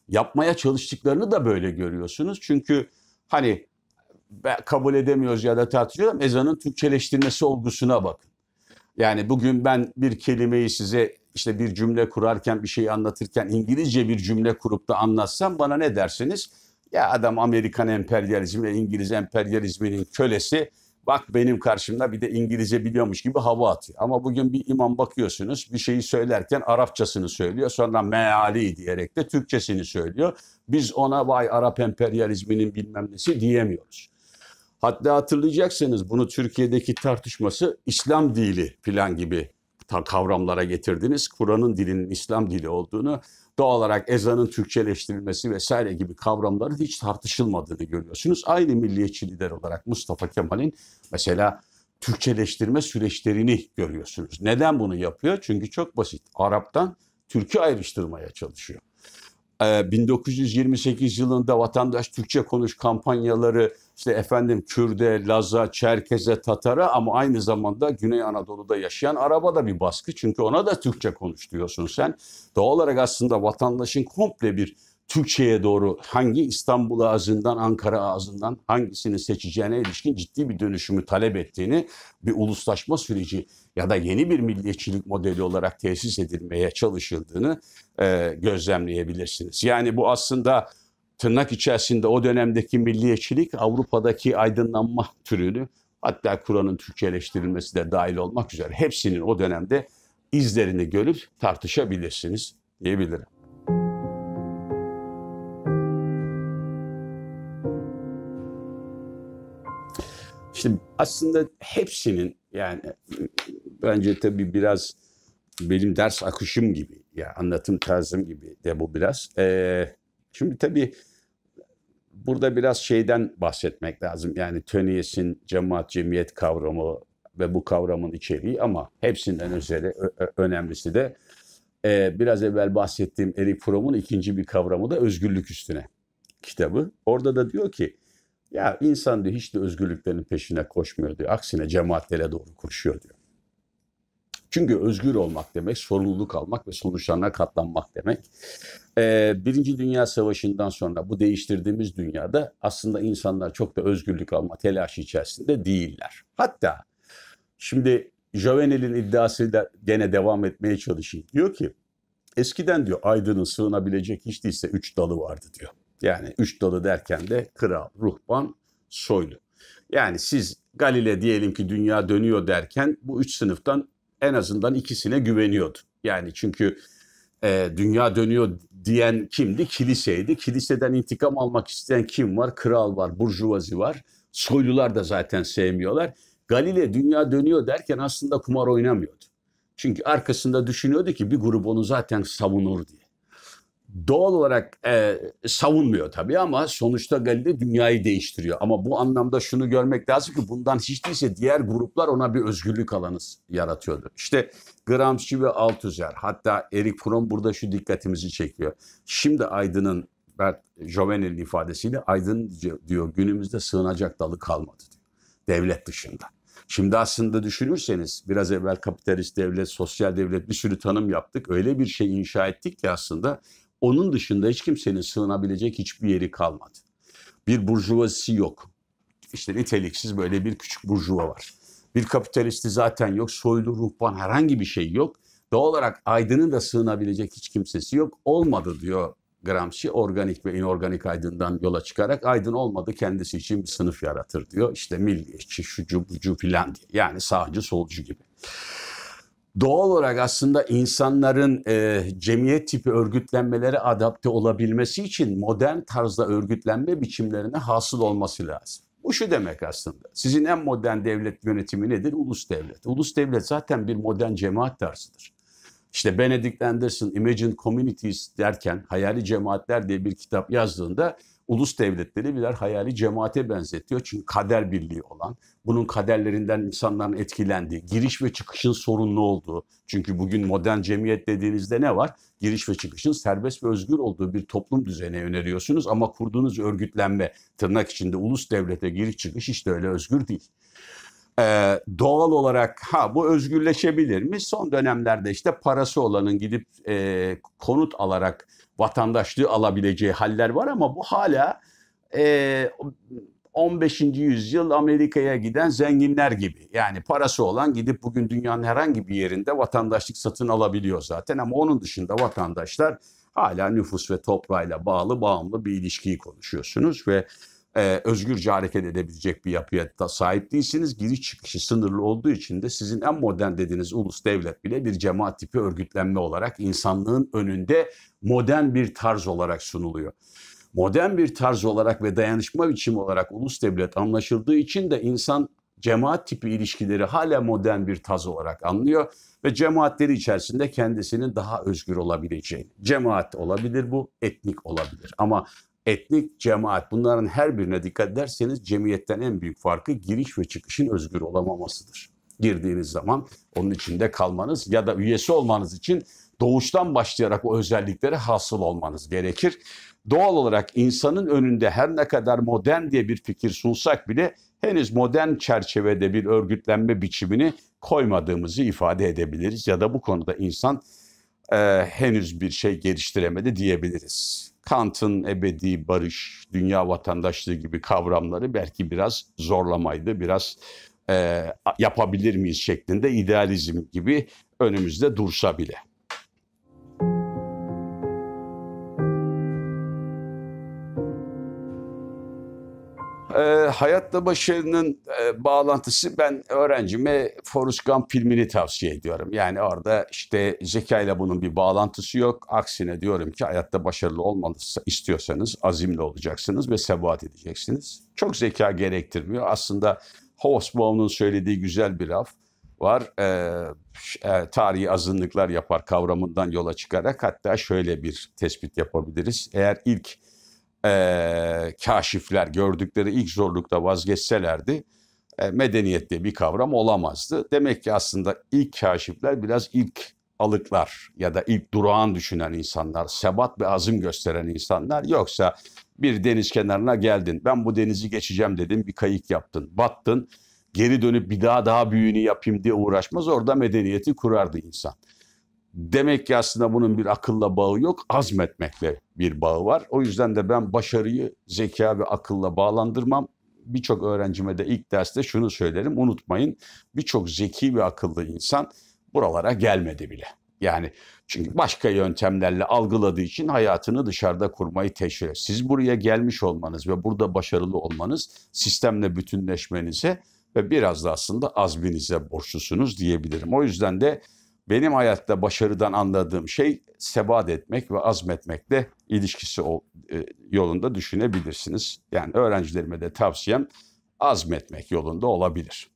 Yapmaya çalıştıklarını da böyle görüyorsunuz. Çünkü hani kabul edemiyoruz ya da tartışıyoruz. Ezanın Türkçeleştirmesi olgusuna bakın. Yani bugün ben bir kelimeyi size işte bir cümle kurarken bir şeyi anlatırken İngilizce bir cümle kurup da anlatsam bana ne dersiniz? Ya adam Amerikan emperyalizmi ve İngiliz emperyalizminin kölesi. Bak benim karşımda bir de İngilizce biliyormuş gibi hava atıyor. Ama bugün bir imam bakıyorsunuz bir şeyi söylerken Arapçasını söylüyor. Sonra meali diyerek de Türkçesini söylüyor. Biz ona vay Arap emperyalizminin bilmem nesi diyemiyoruz. Hatta hatırlayacaksınız bunu Türkiye'deki tartışması İslam dili filan gibi kavramlara getirdiniz. Kur'an'ın dilinin İslam dili olduğunu, doğal olarak ezanın Türkçeleştirilmesi vesaire gibi kavramların hiç tartışılmadığını görüyorsunuz. Aynı milliyetçi lider olarak Mustafa Kemal'in mesela Türkçeleştirme süreçlerini görüyorsunuz. Neden bunu yapıyor? Çünkü çok basit. Arap'tan Türk'ü ayrıştırmaya çalışıyor. 1928 ee, yılında vatandaş Türkçe konuş kampanyaları işte efendim Kürde, Laz'a, Çerkeze, Tatar'a ama aynı zamanda Güney Anadolu'da yaşayan araba da bir baskı. Çünkü ona da Türkçe konuş diyorsun sen. Doğal olarak aslında vatandaşın komple bir Türkçe'ye doğru hangi İstanbul ağzından, Ankara ağzından hangisini seçeceğine ilişkin ciddi bir dönüşümü talep ettiğini bir uluslaşma süreci ya da yeni bir milliyetçilik modeli olarak tesis edilmeye çalışıldığını e, gözlemleyebilirsiniz. Yani bu aslında tırnak içerisinde o dönemdeki milliyetçilik Avrupa'daki aydınlanma türünü hatta Kur'an'ın Türkçeleştirilmesi de dahil olmak üzere hepsinin o dönemde izlerini görüp tartışabilirsiniz diyebilirim. İşte aslında hepsinin yani bence tabii biraz benim ders akışım gibi ya yani anlatım tarzım gibi de bu biraz. Ee, şimdi tabii burada biraz şeyden bahsetmek lazım. Yani Tönnies'in cemaat cemiyet kavramı ve bu kavramın içeriği ama hepsinden özeli, önemlisi de e, biraz evvel bahsettiğim Erik Fromm'un ikinci bir kavramı da özgürlük üstüne kitabı. Orada da diyor ki ya insan diyor hiç de özgürlüklerin peşine koşmuyor diyor. Aksine cemaatlere doğru koşuyor diyor. Çünkü özgür olmak demek sorumluluk almak ve sonuçlarına katlanmak demek. Ee, Birinci Dünya Savaşı'ndan sonra bu değiştirdiğimiz dünyada aslında insanlar çok da özgürlük alma telaşı içerisinde değiller. Hatta şimdi Jovenel'in iddiasıyla gene devam etmeye çalışayım. Diyor ki eskiden diyor Aydın'ın sığınabilecek hiç değilse üç dalı vardı diyor. Yani üç dalı derken de kral, ruhban, soylu. Yani siz Galile diyelim ki dünya dönüyor derken bu üç sınıftan en azından ikisine güveniyordu. Yani çünkü e, dünya dönüyor diyen kimdi? Kiliseydi. Kiliseden intikam almak isteyen kim var? Kral var, burjuvazi var. Soylular da zaten sevmiyorlar. Galile dünya dönüyor derken aslında kumar oynamıyordu. Çünkü arkasında düşünüyordu ki bir grup onu zaten savunur diye doğal olarak e, savunmuyor tabii ama sonuçta Galileo dünyayı değiştiriyor. Ama bu anlamda şunu görmek lazım ki bundan hiç değilse diğer gruplar ona bir özgürlük alanı yaratıyordu. İşte Gramsci ve Althusser hatta Erik Fromm burada şu dikkatimizi çekiyor. Şimdi Aydın'ın Bert Jovenel'in ifadesiyle Aydın diyor günümüzde sığınacak dalı kalmadı diyor. Devlet dışında. Şimdi aslında düşünürseniz biraz evvel kapitalist devlet, sosyal devlet bir sürü tanım yaptık. Öyle bir şey inşa ettik ki aslında onun dışında hiç kimsenin sığınabilecek hiçbir yeri kalmadı. Bir burjuvazisi yok. İşte niteliksiz böyle bir küçük burjuva var. Bir kapitalisti zaten yok. Soylu, ruhban herhangi bir şey yok. Doğal olarak aydının da sığınabilecek hiç kimsesi yok. Olmadı diyor Gramsci organik ve inorganik aydından yola çıkarak aydın olmadı kendisi için bir sınıf yaratır diyor. İşte milliyetçi, şucu, bucu filan diye. Yani sağcı, solcu gibi doğal olarak aslında insanların e, cemiyet tipi örgütlenmeleri adapte olabilmesi için modern tarzda örgütlenme biçimlerine hasıl olması lazım. Bu şu demek aslında. Sizin en modern devlet yönetimi nedir? Ulus devlet. Ulus devlet zaten bir modern cemaat tarzıdır. İşte Benedict Anderson Imagine Communities derken Hayali Cemaatler diye bir kitap yazdığında ulus devletleri birer hayali cemaate benzetiyor. Çünkü kader birliği olan, bunun kaderlerinden insanların etkilendiği, giriş ve çıkışın sorunlu olduğu. Çünkü bugün modern cemiyet dediğinizde ne var? Giriş ve çıkışın serbest ve özgür olduğu bir toplum düzene öneriyorsunuz ama kurduğunuz örgütlenme tırnak içinde ulus devlete giriş çıkış işte öyle özgür değil ee, doğal olarak ha bu özgürleşebilir mi? Son dönemlerde işte parası olanın gidip e, konut alarak vatandaşlığı alabileceği haller var ama bu hala e, 15. yüzyıl Amerika'ya giden zenginler gibi. Yani parası olan gidip bugün dünyanın herhangi bir yerinde vatandaşlık satın alabiliyor zaten ama onun dışında vatandaşlar hala nüfus ve toprağıyla bağlı bağımlı bir ilişkiyi konuşuyorsunuz ve e, özgürce hareket edebilecek bir yapıya da sahip değilsiniz. Giriş çıkışı sınırlı olduğu için de sizin en modern dediğiniz ulus devlet bile bir cemaat tipi örgütlenme olarak insanlığın önünde modern bir tarz olarak sunuluyor. Modern bir tarz olarak ve dayanışma biçimi olarak ulus devlet anlaşıldığı için de insan cemaat tipi ilişkileri hala modern bir taz olarak anlıyor ve cemaatleri içerisinde kendisinin daha özgür olabileceğini. Cemaat olabilir bu, etnik olabilir ama etnik cemaat bunların her birine dikkat ederseniz cemiyetten en büyük farkı giriş ve çıkışın özgür olamamasıdır. Girdiğiniz zaman onun içinde kalmanız ya da üyesi olmanız için doğuştan başlayarak o özelliklere hasıl olmanız gerekir. Doğal olarak insanın önünde her ne kadar modern diye bir fikir sunsak bile henüz modern çerçevede bir örgütlenme biçimini koymadığımızı ifade edebiliriz ya da bu konuda insan e, henüz bir şey geliştiremedi diyebiliriz. Kant'ın ebedi barış, dünya vatandaşlığı gibi kavramları belki biraz zorlamaydı, biraz e, yapabilir miyiz şeklinde idealizm gibi önümüzde dursa bile. e, ee, hayatla başarının e, bağlantısı ben öğrencime Forrest Gump filmini tavsiye ediyorum. Yani orada işte zeka ile bunun bir bağlantısı yok. Aksine diyorum ki hayatta başarılı olmalısınız istiyorsanız azimli olacaksınız ve sebat edeceksiniz. Çok zeka gerektirmiyor. Aslında Hobsbawm'un söylediği güzel bir laf var. E, e, tarihi azınlıklar yapar kavramından yola çıkarak hatta şöyle bir tespit yapabiliriz. Eğer ilk e, kaşifler gördükleri ilk zorlukta vazgeçselerdi e, medeniyet diye bir kavram olamazdı. Demek ki aslında ilk kaşifler biraz ilk alıklar ya da ilk durağan düşünen insanlar, sebat ve azim gösteren insanlar. Yoksa bir deniz kenarına geldin, ben bu denizi geçeceğim dedim, bir kayık yaptın, battın, geri dönüp bir daha daha büyüğünü yapayım diye uğraşmaz. Orada medeniyeti kurardı insan. Demek ki aslında bunun bir akılla bağı yok, azmetmekle bir bağı var. O yüzden de ben başarıyı zeka ve akılla bağlandırmam. Birçok öğrencime de ilk derste şunu söylerim, unutmayın birçok zeki ve akıllı insan buralara gelmedi bile. Yani çünkü başka yöntemlerle algıladığı için hayatını dışarıda kurmayı teşvik eder. Siz buraya gelmiş olmanız ve burada başarılı olmanız sistemle bütünleşmenize ve biraz da aslında azminize borçlusunuz diyebilirim. O yüzden de benim hayatta başarıdan anladığım şey sebat etmek ve azmetmekle ilişkisi e, yolunda düşünebilirsiniz. Yani öğrencilerime de tavsiyem azmetmek yolunda olabilir.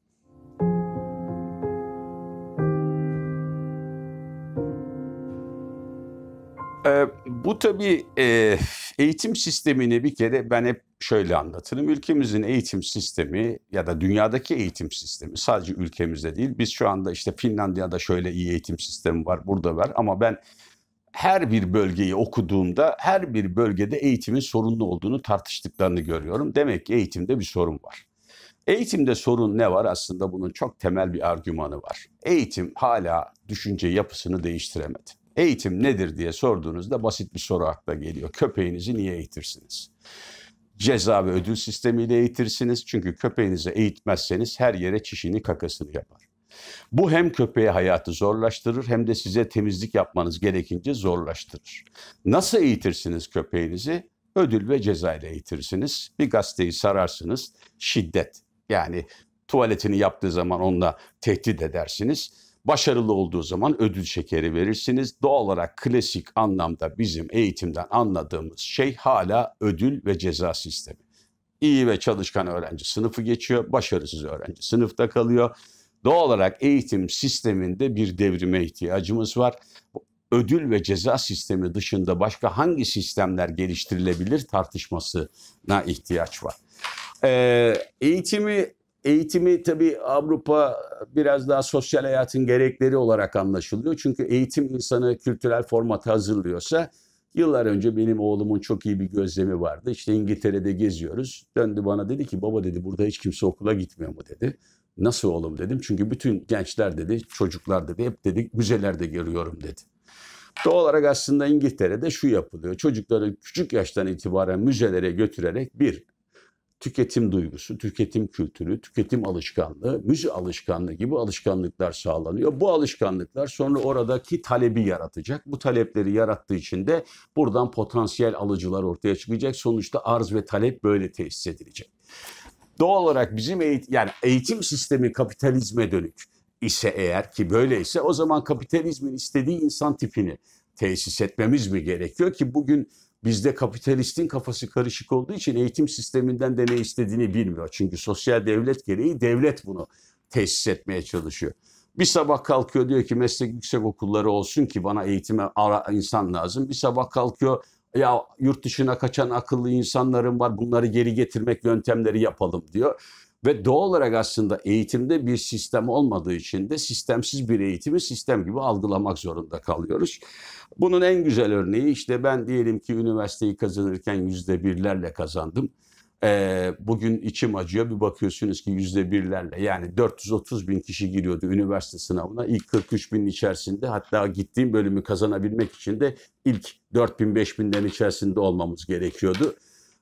Ee, bu tabii e, eğitim sistemini bir kere ben hep şöyle anlatırım. Ülkemizin eğitim sistemi ya da dünyadaki eğitim sistemi sadece ülkemizde değil. Biz şu anda işte Finlandiya'da şöyle iyi eğitim sistemi var, burada var ama ben her bir bölgeyi okuduğumda her bir bölgede eğitimin sorunlu olduğunu tartıştıklarını görüyorum. Demek ki eğitimde bir sorun var. Eğitimde sorun ne var? Aslında bunun çok temel bir argümanı var. Eğitim hala düşünce yapısını değiştiremedi. Eğitim nedir diye sorduğunuzda basit bir soru akla geliyor. Köpeğinizi niye eğitirsiniz? ceza ve ödül sistemiyle eğitirsiniz. Çünkü köpeğinizi eğitmezseniz her yere çişini kakasını yapar. Bu hem köpeğe hayatı zorlaştırır hem de size temizlik yapmanız gerekince zorlaştırır. Nasıl eğitirsiniz köpeğinizi? Ödül ve ceza ile eğitirsiniz. Bir gazeteyi sararsınız. Şiddet yani tuvaletini yaptığı zaman onunla tehdit edersiniz Başarılı olduğu zaman ödül şekeri verirsiniz. Doğal olarak klasik anlamda bizim eğitimden anladığımız şey hala ödül ve ceza sistemi. İyi ve çalışkan öğrenci sınıfı geçiyor, başarısız öğrenci sınıfta kalıyor. Doğal olarak eğitim sisteminde bir devrime ihtiyacımız var. Ödül ve ceza sistemi dışında başka hangi sistemler geliştirilebilir tartışmasına ihtiyaç var. Ee, eğitimi Eğitimi tabi Avrupa biraz daha sosyal hayatın gerekleri olarak anlaşılıyor. Çünkü eğitim insanı kültürel formata hazırlıyorsa yıllar önce benim oğlumun çok iyi bir gözlemi vardı. İşte İngiltere'de geziyoruz. Döndü bana dedi ki baba dedi burada hiç kimse okula gitmiyor mu dedi. Nasıl oğlum dedim. Çünkü bütün gençler dedi, çocuklar dedi hep dedi müzelerde görüyorum dedi. Doğal olarak aslında İngiltere'de şu yapılıyor. Çocukları küçük yaştan itibaren müzelere götürerek bir, tüketim duygusu, tüketim kültürü, tüketim alışkanlığı, müze alışkanlığı gibi alışkanlıklar sağlanıyor. Bu alışkanlıklar sonra oradaki talebi yaratacak. Bu talepleri yarattığı için de buradan potansiyel alıcılar ortaya çıkacak. Sonuçta arz ve talep böyle tesis edilecek. Doğal olarak bizim eğitim, yani eğitim sistemi kapitalizme dönük ise eğer ki böyleyse o zaman kapitalizmin istediği insan tipini tesis etmemiz mi gerekiyor ki bugün Bizde kapitalistin kafası karışık olduğu için eğitim sisteminden de ne istediğini bilmiyor. Çünkü sosyal devlet gereği devlet bunu tesis etmeye çalışıyor. Bir sabah kalkıyor diyor ki meslek yüksek okulları olsun ki bana eğitime ara insan lazım. Bir sabah kalkıyor ya yurt dışına kaçan akıllı insanların var bunları geri getirmek yöntemleri yapalım diyor. Ve doğal olarak aslında eğitimde bir sistem olmadığı için de sistemsiz bir eğitimi sistem gibi algılamak zorunda kalıyoruz. Bunun en güzel örneği işte ben diyelim ki üniversiteyi kazanırken yüzde birlerle kazandım. Ee, bugün içim acıyor bir bakıyorsunuz ki yüzde birlerle yani 430 bin kişi giriyordu üniversite sınavına ilk 43 bin içerisinde hatta gittiğim bölümü kazanabilmek için de ilk 4 bin 5 binden içerisinde olmamız gerekiyordu.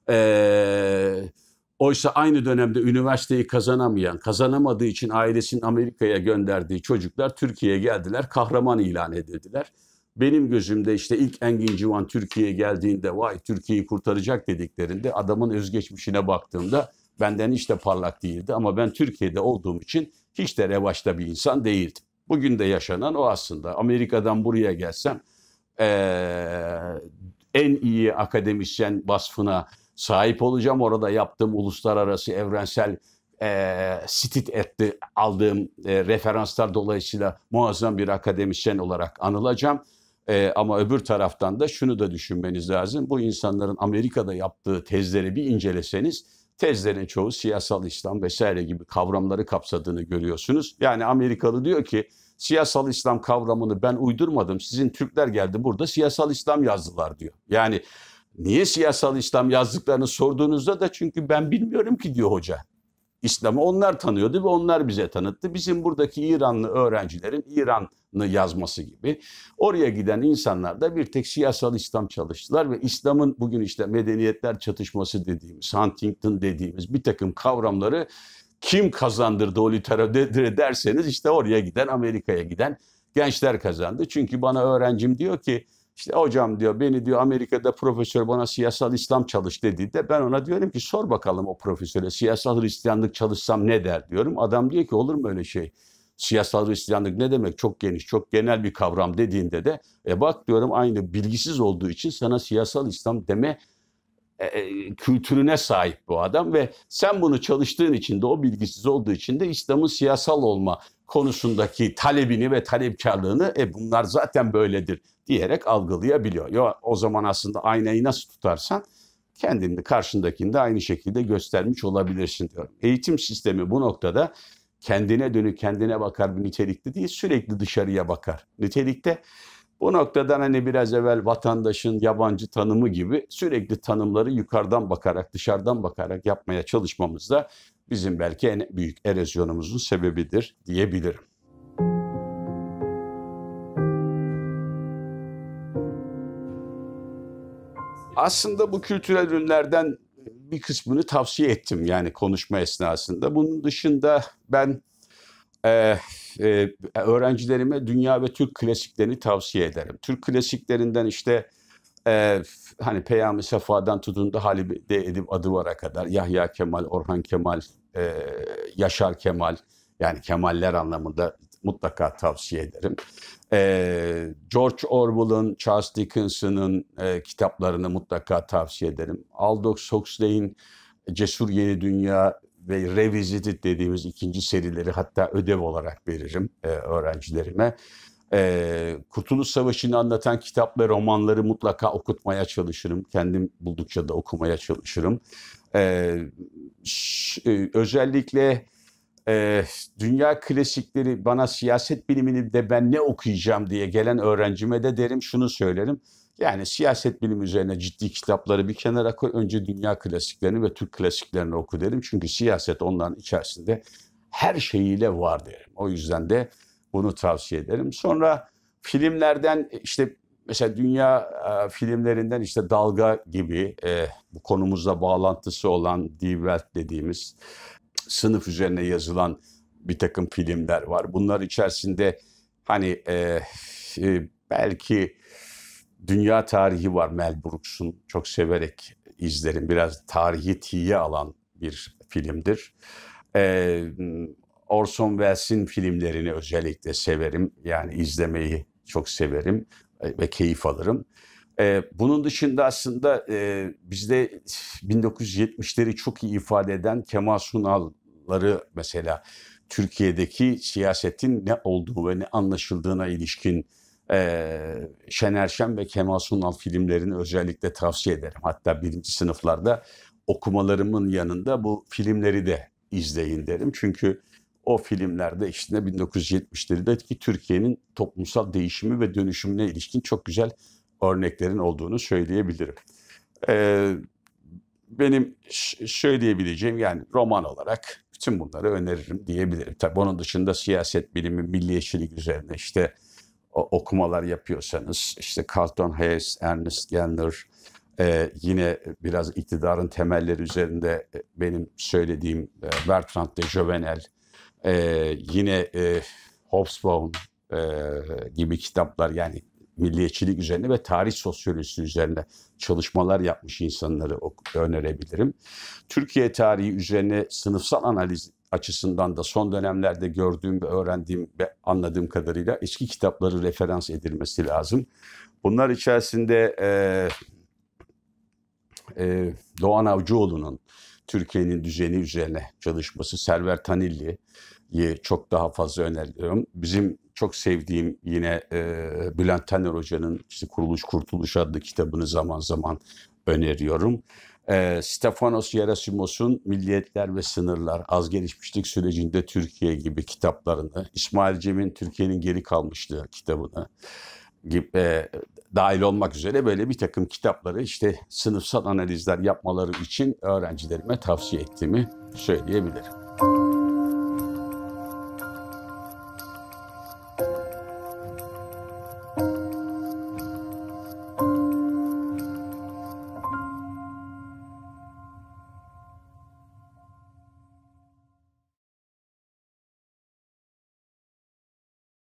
Eee Oysa aynı dönemde üniversiteyi kazanamayan, kazanamadığı için ailesinin Amerika'ya gönderdiği çocuklar Türkiye'ye geldiler, kahraman ilan edildiler. Benim gözümde işte ilk Engin Civan Türkiye'ye geldiğinde vay Türkiye'yi kurtaracak dediklerinde adamın özgeçmişine baktığımda benden hiç de parlak değildi ama ben Türkiye'de olduğum için hiç de revaçta bir insan değildim. Bugün de yaşanan o aslında. Amerika'dan buraya gelsem ee, en iyi akademisyen vasfına sahip olacağım. Orada yaptığım uluslararası evrensel e, sitit etti aldığım e, referanslar dolayısıyla muazzam bir akademisyen olarak anılacağım. E, ama öbür taraftan da şunu da düşünmeniz lazım. Bu insanların Amerika'da yaptığı tezleri bir inceleseniz tezlerin çoğu siyasal İslam vesaire gibi kavramları kapsadığını görüyorsunuz. Yani Amerikalı diyor ki siyasal İslam kavramını ben uydurmadım. Sizin Türkler geldi burada siyasal İslam yazdılar diyor. Yani niye siyasal İslam yazdıklarını sorduğunuzda da çünkü ben bilmiyorum ki diyor hoca. İslam'ı onlar tanıyordu ve onlar bize tanıttı. Bizim buradaki İranlı öğrencilerin İran'ı yazması gibi. Oraya giden insanlar da bir tek siyasal İslam çalıştılar ve İslam'ın bugün işte medeniyetler çatışması dediğimiz, Huntington dediğimiz bir takım kavramları kim kazandırdı o literatürü derseniz işte oraya giden, Amerika'ya giden gençler kazandı. Çünkü bana öğrencim diyor ki işte hocam diyor beni diyor Amerika'da profesör bana siyasal İslam çalış dediğinde ben ona diyorum ki sor bakalım o profesöre siyasal Hristiyanlık çalışsam ne der diyorum. Adam diyor ki olur mu öyle şey? Siyasal Hristiyanlık ne demek? Çok geniş, çok genel bir kavram dediğinde de e bak diyorum aynı bilgisiz olduğu için sana siyasal İslam deme e, e kültürüne sahip bu adam ve sen bunu çalıştığın için de o bilgisiz olduğu için de İslam'ın siyasal olma konusundaki talebini ve talepkarlığını e bunlar zaten böyledir diyerek algılayabiliyor. Ya o zaman aslında aynayı nasıl tutarsan kendini karşındakini de aynı şekilde göstermiş olabilirsin diyorum. Eğitim sistemi bu noktada kendine dönük kendine bakar bir nitelikte değil sürekli dışarıya bakar. Nitelikte bu noktadan hani biraz evvel vatandaşın yabancı tanımı gibi sürekli tanımları yukarıdan bakarak, dışarıdan bakarak yapmaya çalışmamız da bizim belki en büyük erozyonumuzun sebebidir diyebilirim. Aslında bu kültürel ürünlerden bir kısmını tavsiye ettim yani konuşma esnasında. Bunun dışında ben e, öğrencilerime dünya ve Türk klasiklerini tavsiye ederim. Türk klasiklerinden işte e, hani Peyami Sefa'dan tutun da Halide Edip Adıvar'a kadar Yahya Kemal, Orhan Kemal, e, Yaşar Kemal yani Kemaller anlamında mutlaka tavsiye ederim. E, George Orwell'ın, Charles Dickens'ın e, kitaplarını mutlaka tavsiye ederim. Aldous Huxley'in Cesur Yeni Dünya ve Revisited dediğimiz ikinci serileri hatta ödev olarak veririm e, öğrencilerime. E, Kurtuluş Savaşı'nı anlatan kitap ve romanları mutlaka okutmaya çalışırım. Kendim buldukça da okumaya çalışırım. E, ş- e, özellikle e, dünya klasikleri bana siyaset bilimini de ben ne okuyacağım diye gelen öğrencime de derim şunu söylerim. Yani siyaset bilimi üzerine ciddi kitapları bir kenara koy. Önce dünya klasiklerini ve Türk klasiklerini oku derim. Çünkü siyaset onların içerisinde her şeyiyle var derim. O yüzden de bunu tavsiye ederim. Sonra filmlerden e, işte mesela dünya e, filmlerinden işte Dalga gibi e, bu konumuzla bağlantısı olan divert dediğimiz sınıf üzerine yazılan bir takım filmler var. Bunlar içerisinde hani e, e, belki dünya tarihi var Mel Brooks'un. Çok severek izlerim. Biraz tarihi tiye alan bir filmdir. Ee, Orson Welles'in filmlerini özellikle severim. Yani izlemeyi çok severim e, ve keyif alırım. Ee, bunun dışında aslında e, bizde 1970'leri çok iyi ifade eden Kemal Sunal'ları mesela Türkiye'deki siyasetin ne olduğu ve ne anlaşıldığına ilişkin ee, Şener Şen ve Kemal Sunal filmlerini özellikle tavsiye ederim. Hatta birinci sınıflarda okumalarımın yanında bu filmleri de izleyin derim. Çünkü o filmlerde işte 1970'lerdeki Türkiye'nin toplumsal değişimi ve dönüşümüne ilişkin çok güzel örneklerin olduğunu söyleyebilirim. Ee, benim söyleyebileceğim yani roman olarak bütün bunları öneririm diyebilirim. Tabii onun dışında siyaset bilimi, milliyetçilik üzerine işte okumalar yapıyorsanız işte Carlton Hayes, Ernest Gellner e, yine biraz iktidarın temelleri üzerinde e, benim söylediğim e, Bertrand de Jovenel e, yine e, Hobsbawm e, gibi kitaplar yani milliyetçilik üzerine ve tarih sosyolojisi üzerine çalışmalar yapmış insanları önerebilirim. Türkiye tarihi üzerine sınıfsal analiz açısından da son dönemlerde gördüğüm ve öğrendiğim ve anladığım kadarıyla eski kitapları referans edilmesi lazım. Bunlar içerisinde e, e, Doğan Avcıoğlu'nun Türkiye'nin düzeni üzerine çalışması, Server Tanilli'yi çok daha fazla öneriyorum. Bizim çok sevdiğim yine e, Bülent Taner Hoca'nın işte Kuruluş Kurtuluş adlı kitabını zaman zaman öneriyorum. E, Stefanos Yerasimos'un Milliyetler ve Sınırlar, Az Gelişmişlik Sürecinde Türkiye gibi kitaplarını, İsmail Cem'in Türkiye'nin Geri Kalmışlığı kitabını gibi, e, dahil olmak üzere böyle bir takım kitapları işte sınıfsal analizler yapmaları için öğrencilerime tavsiye ettiğimi söyleyebilirim.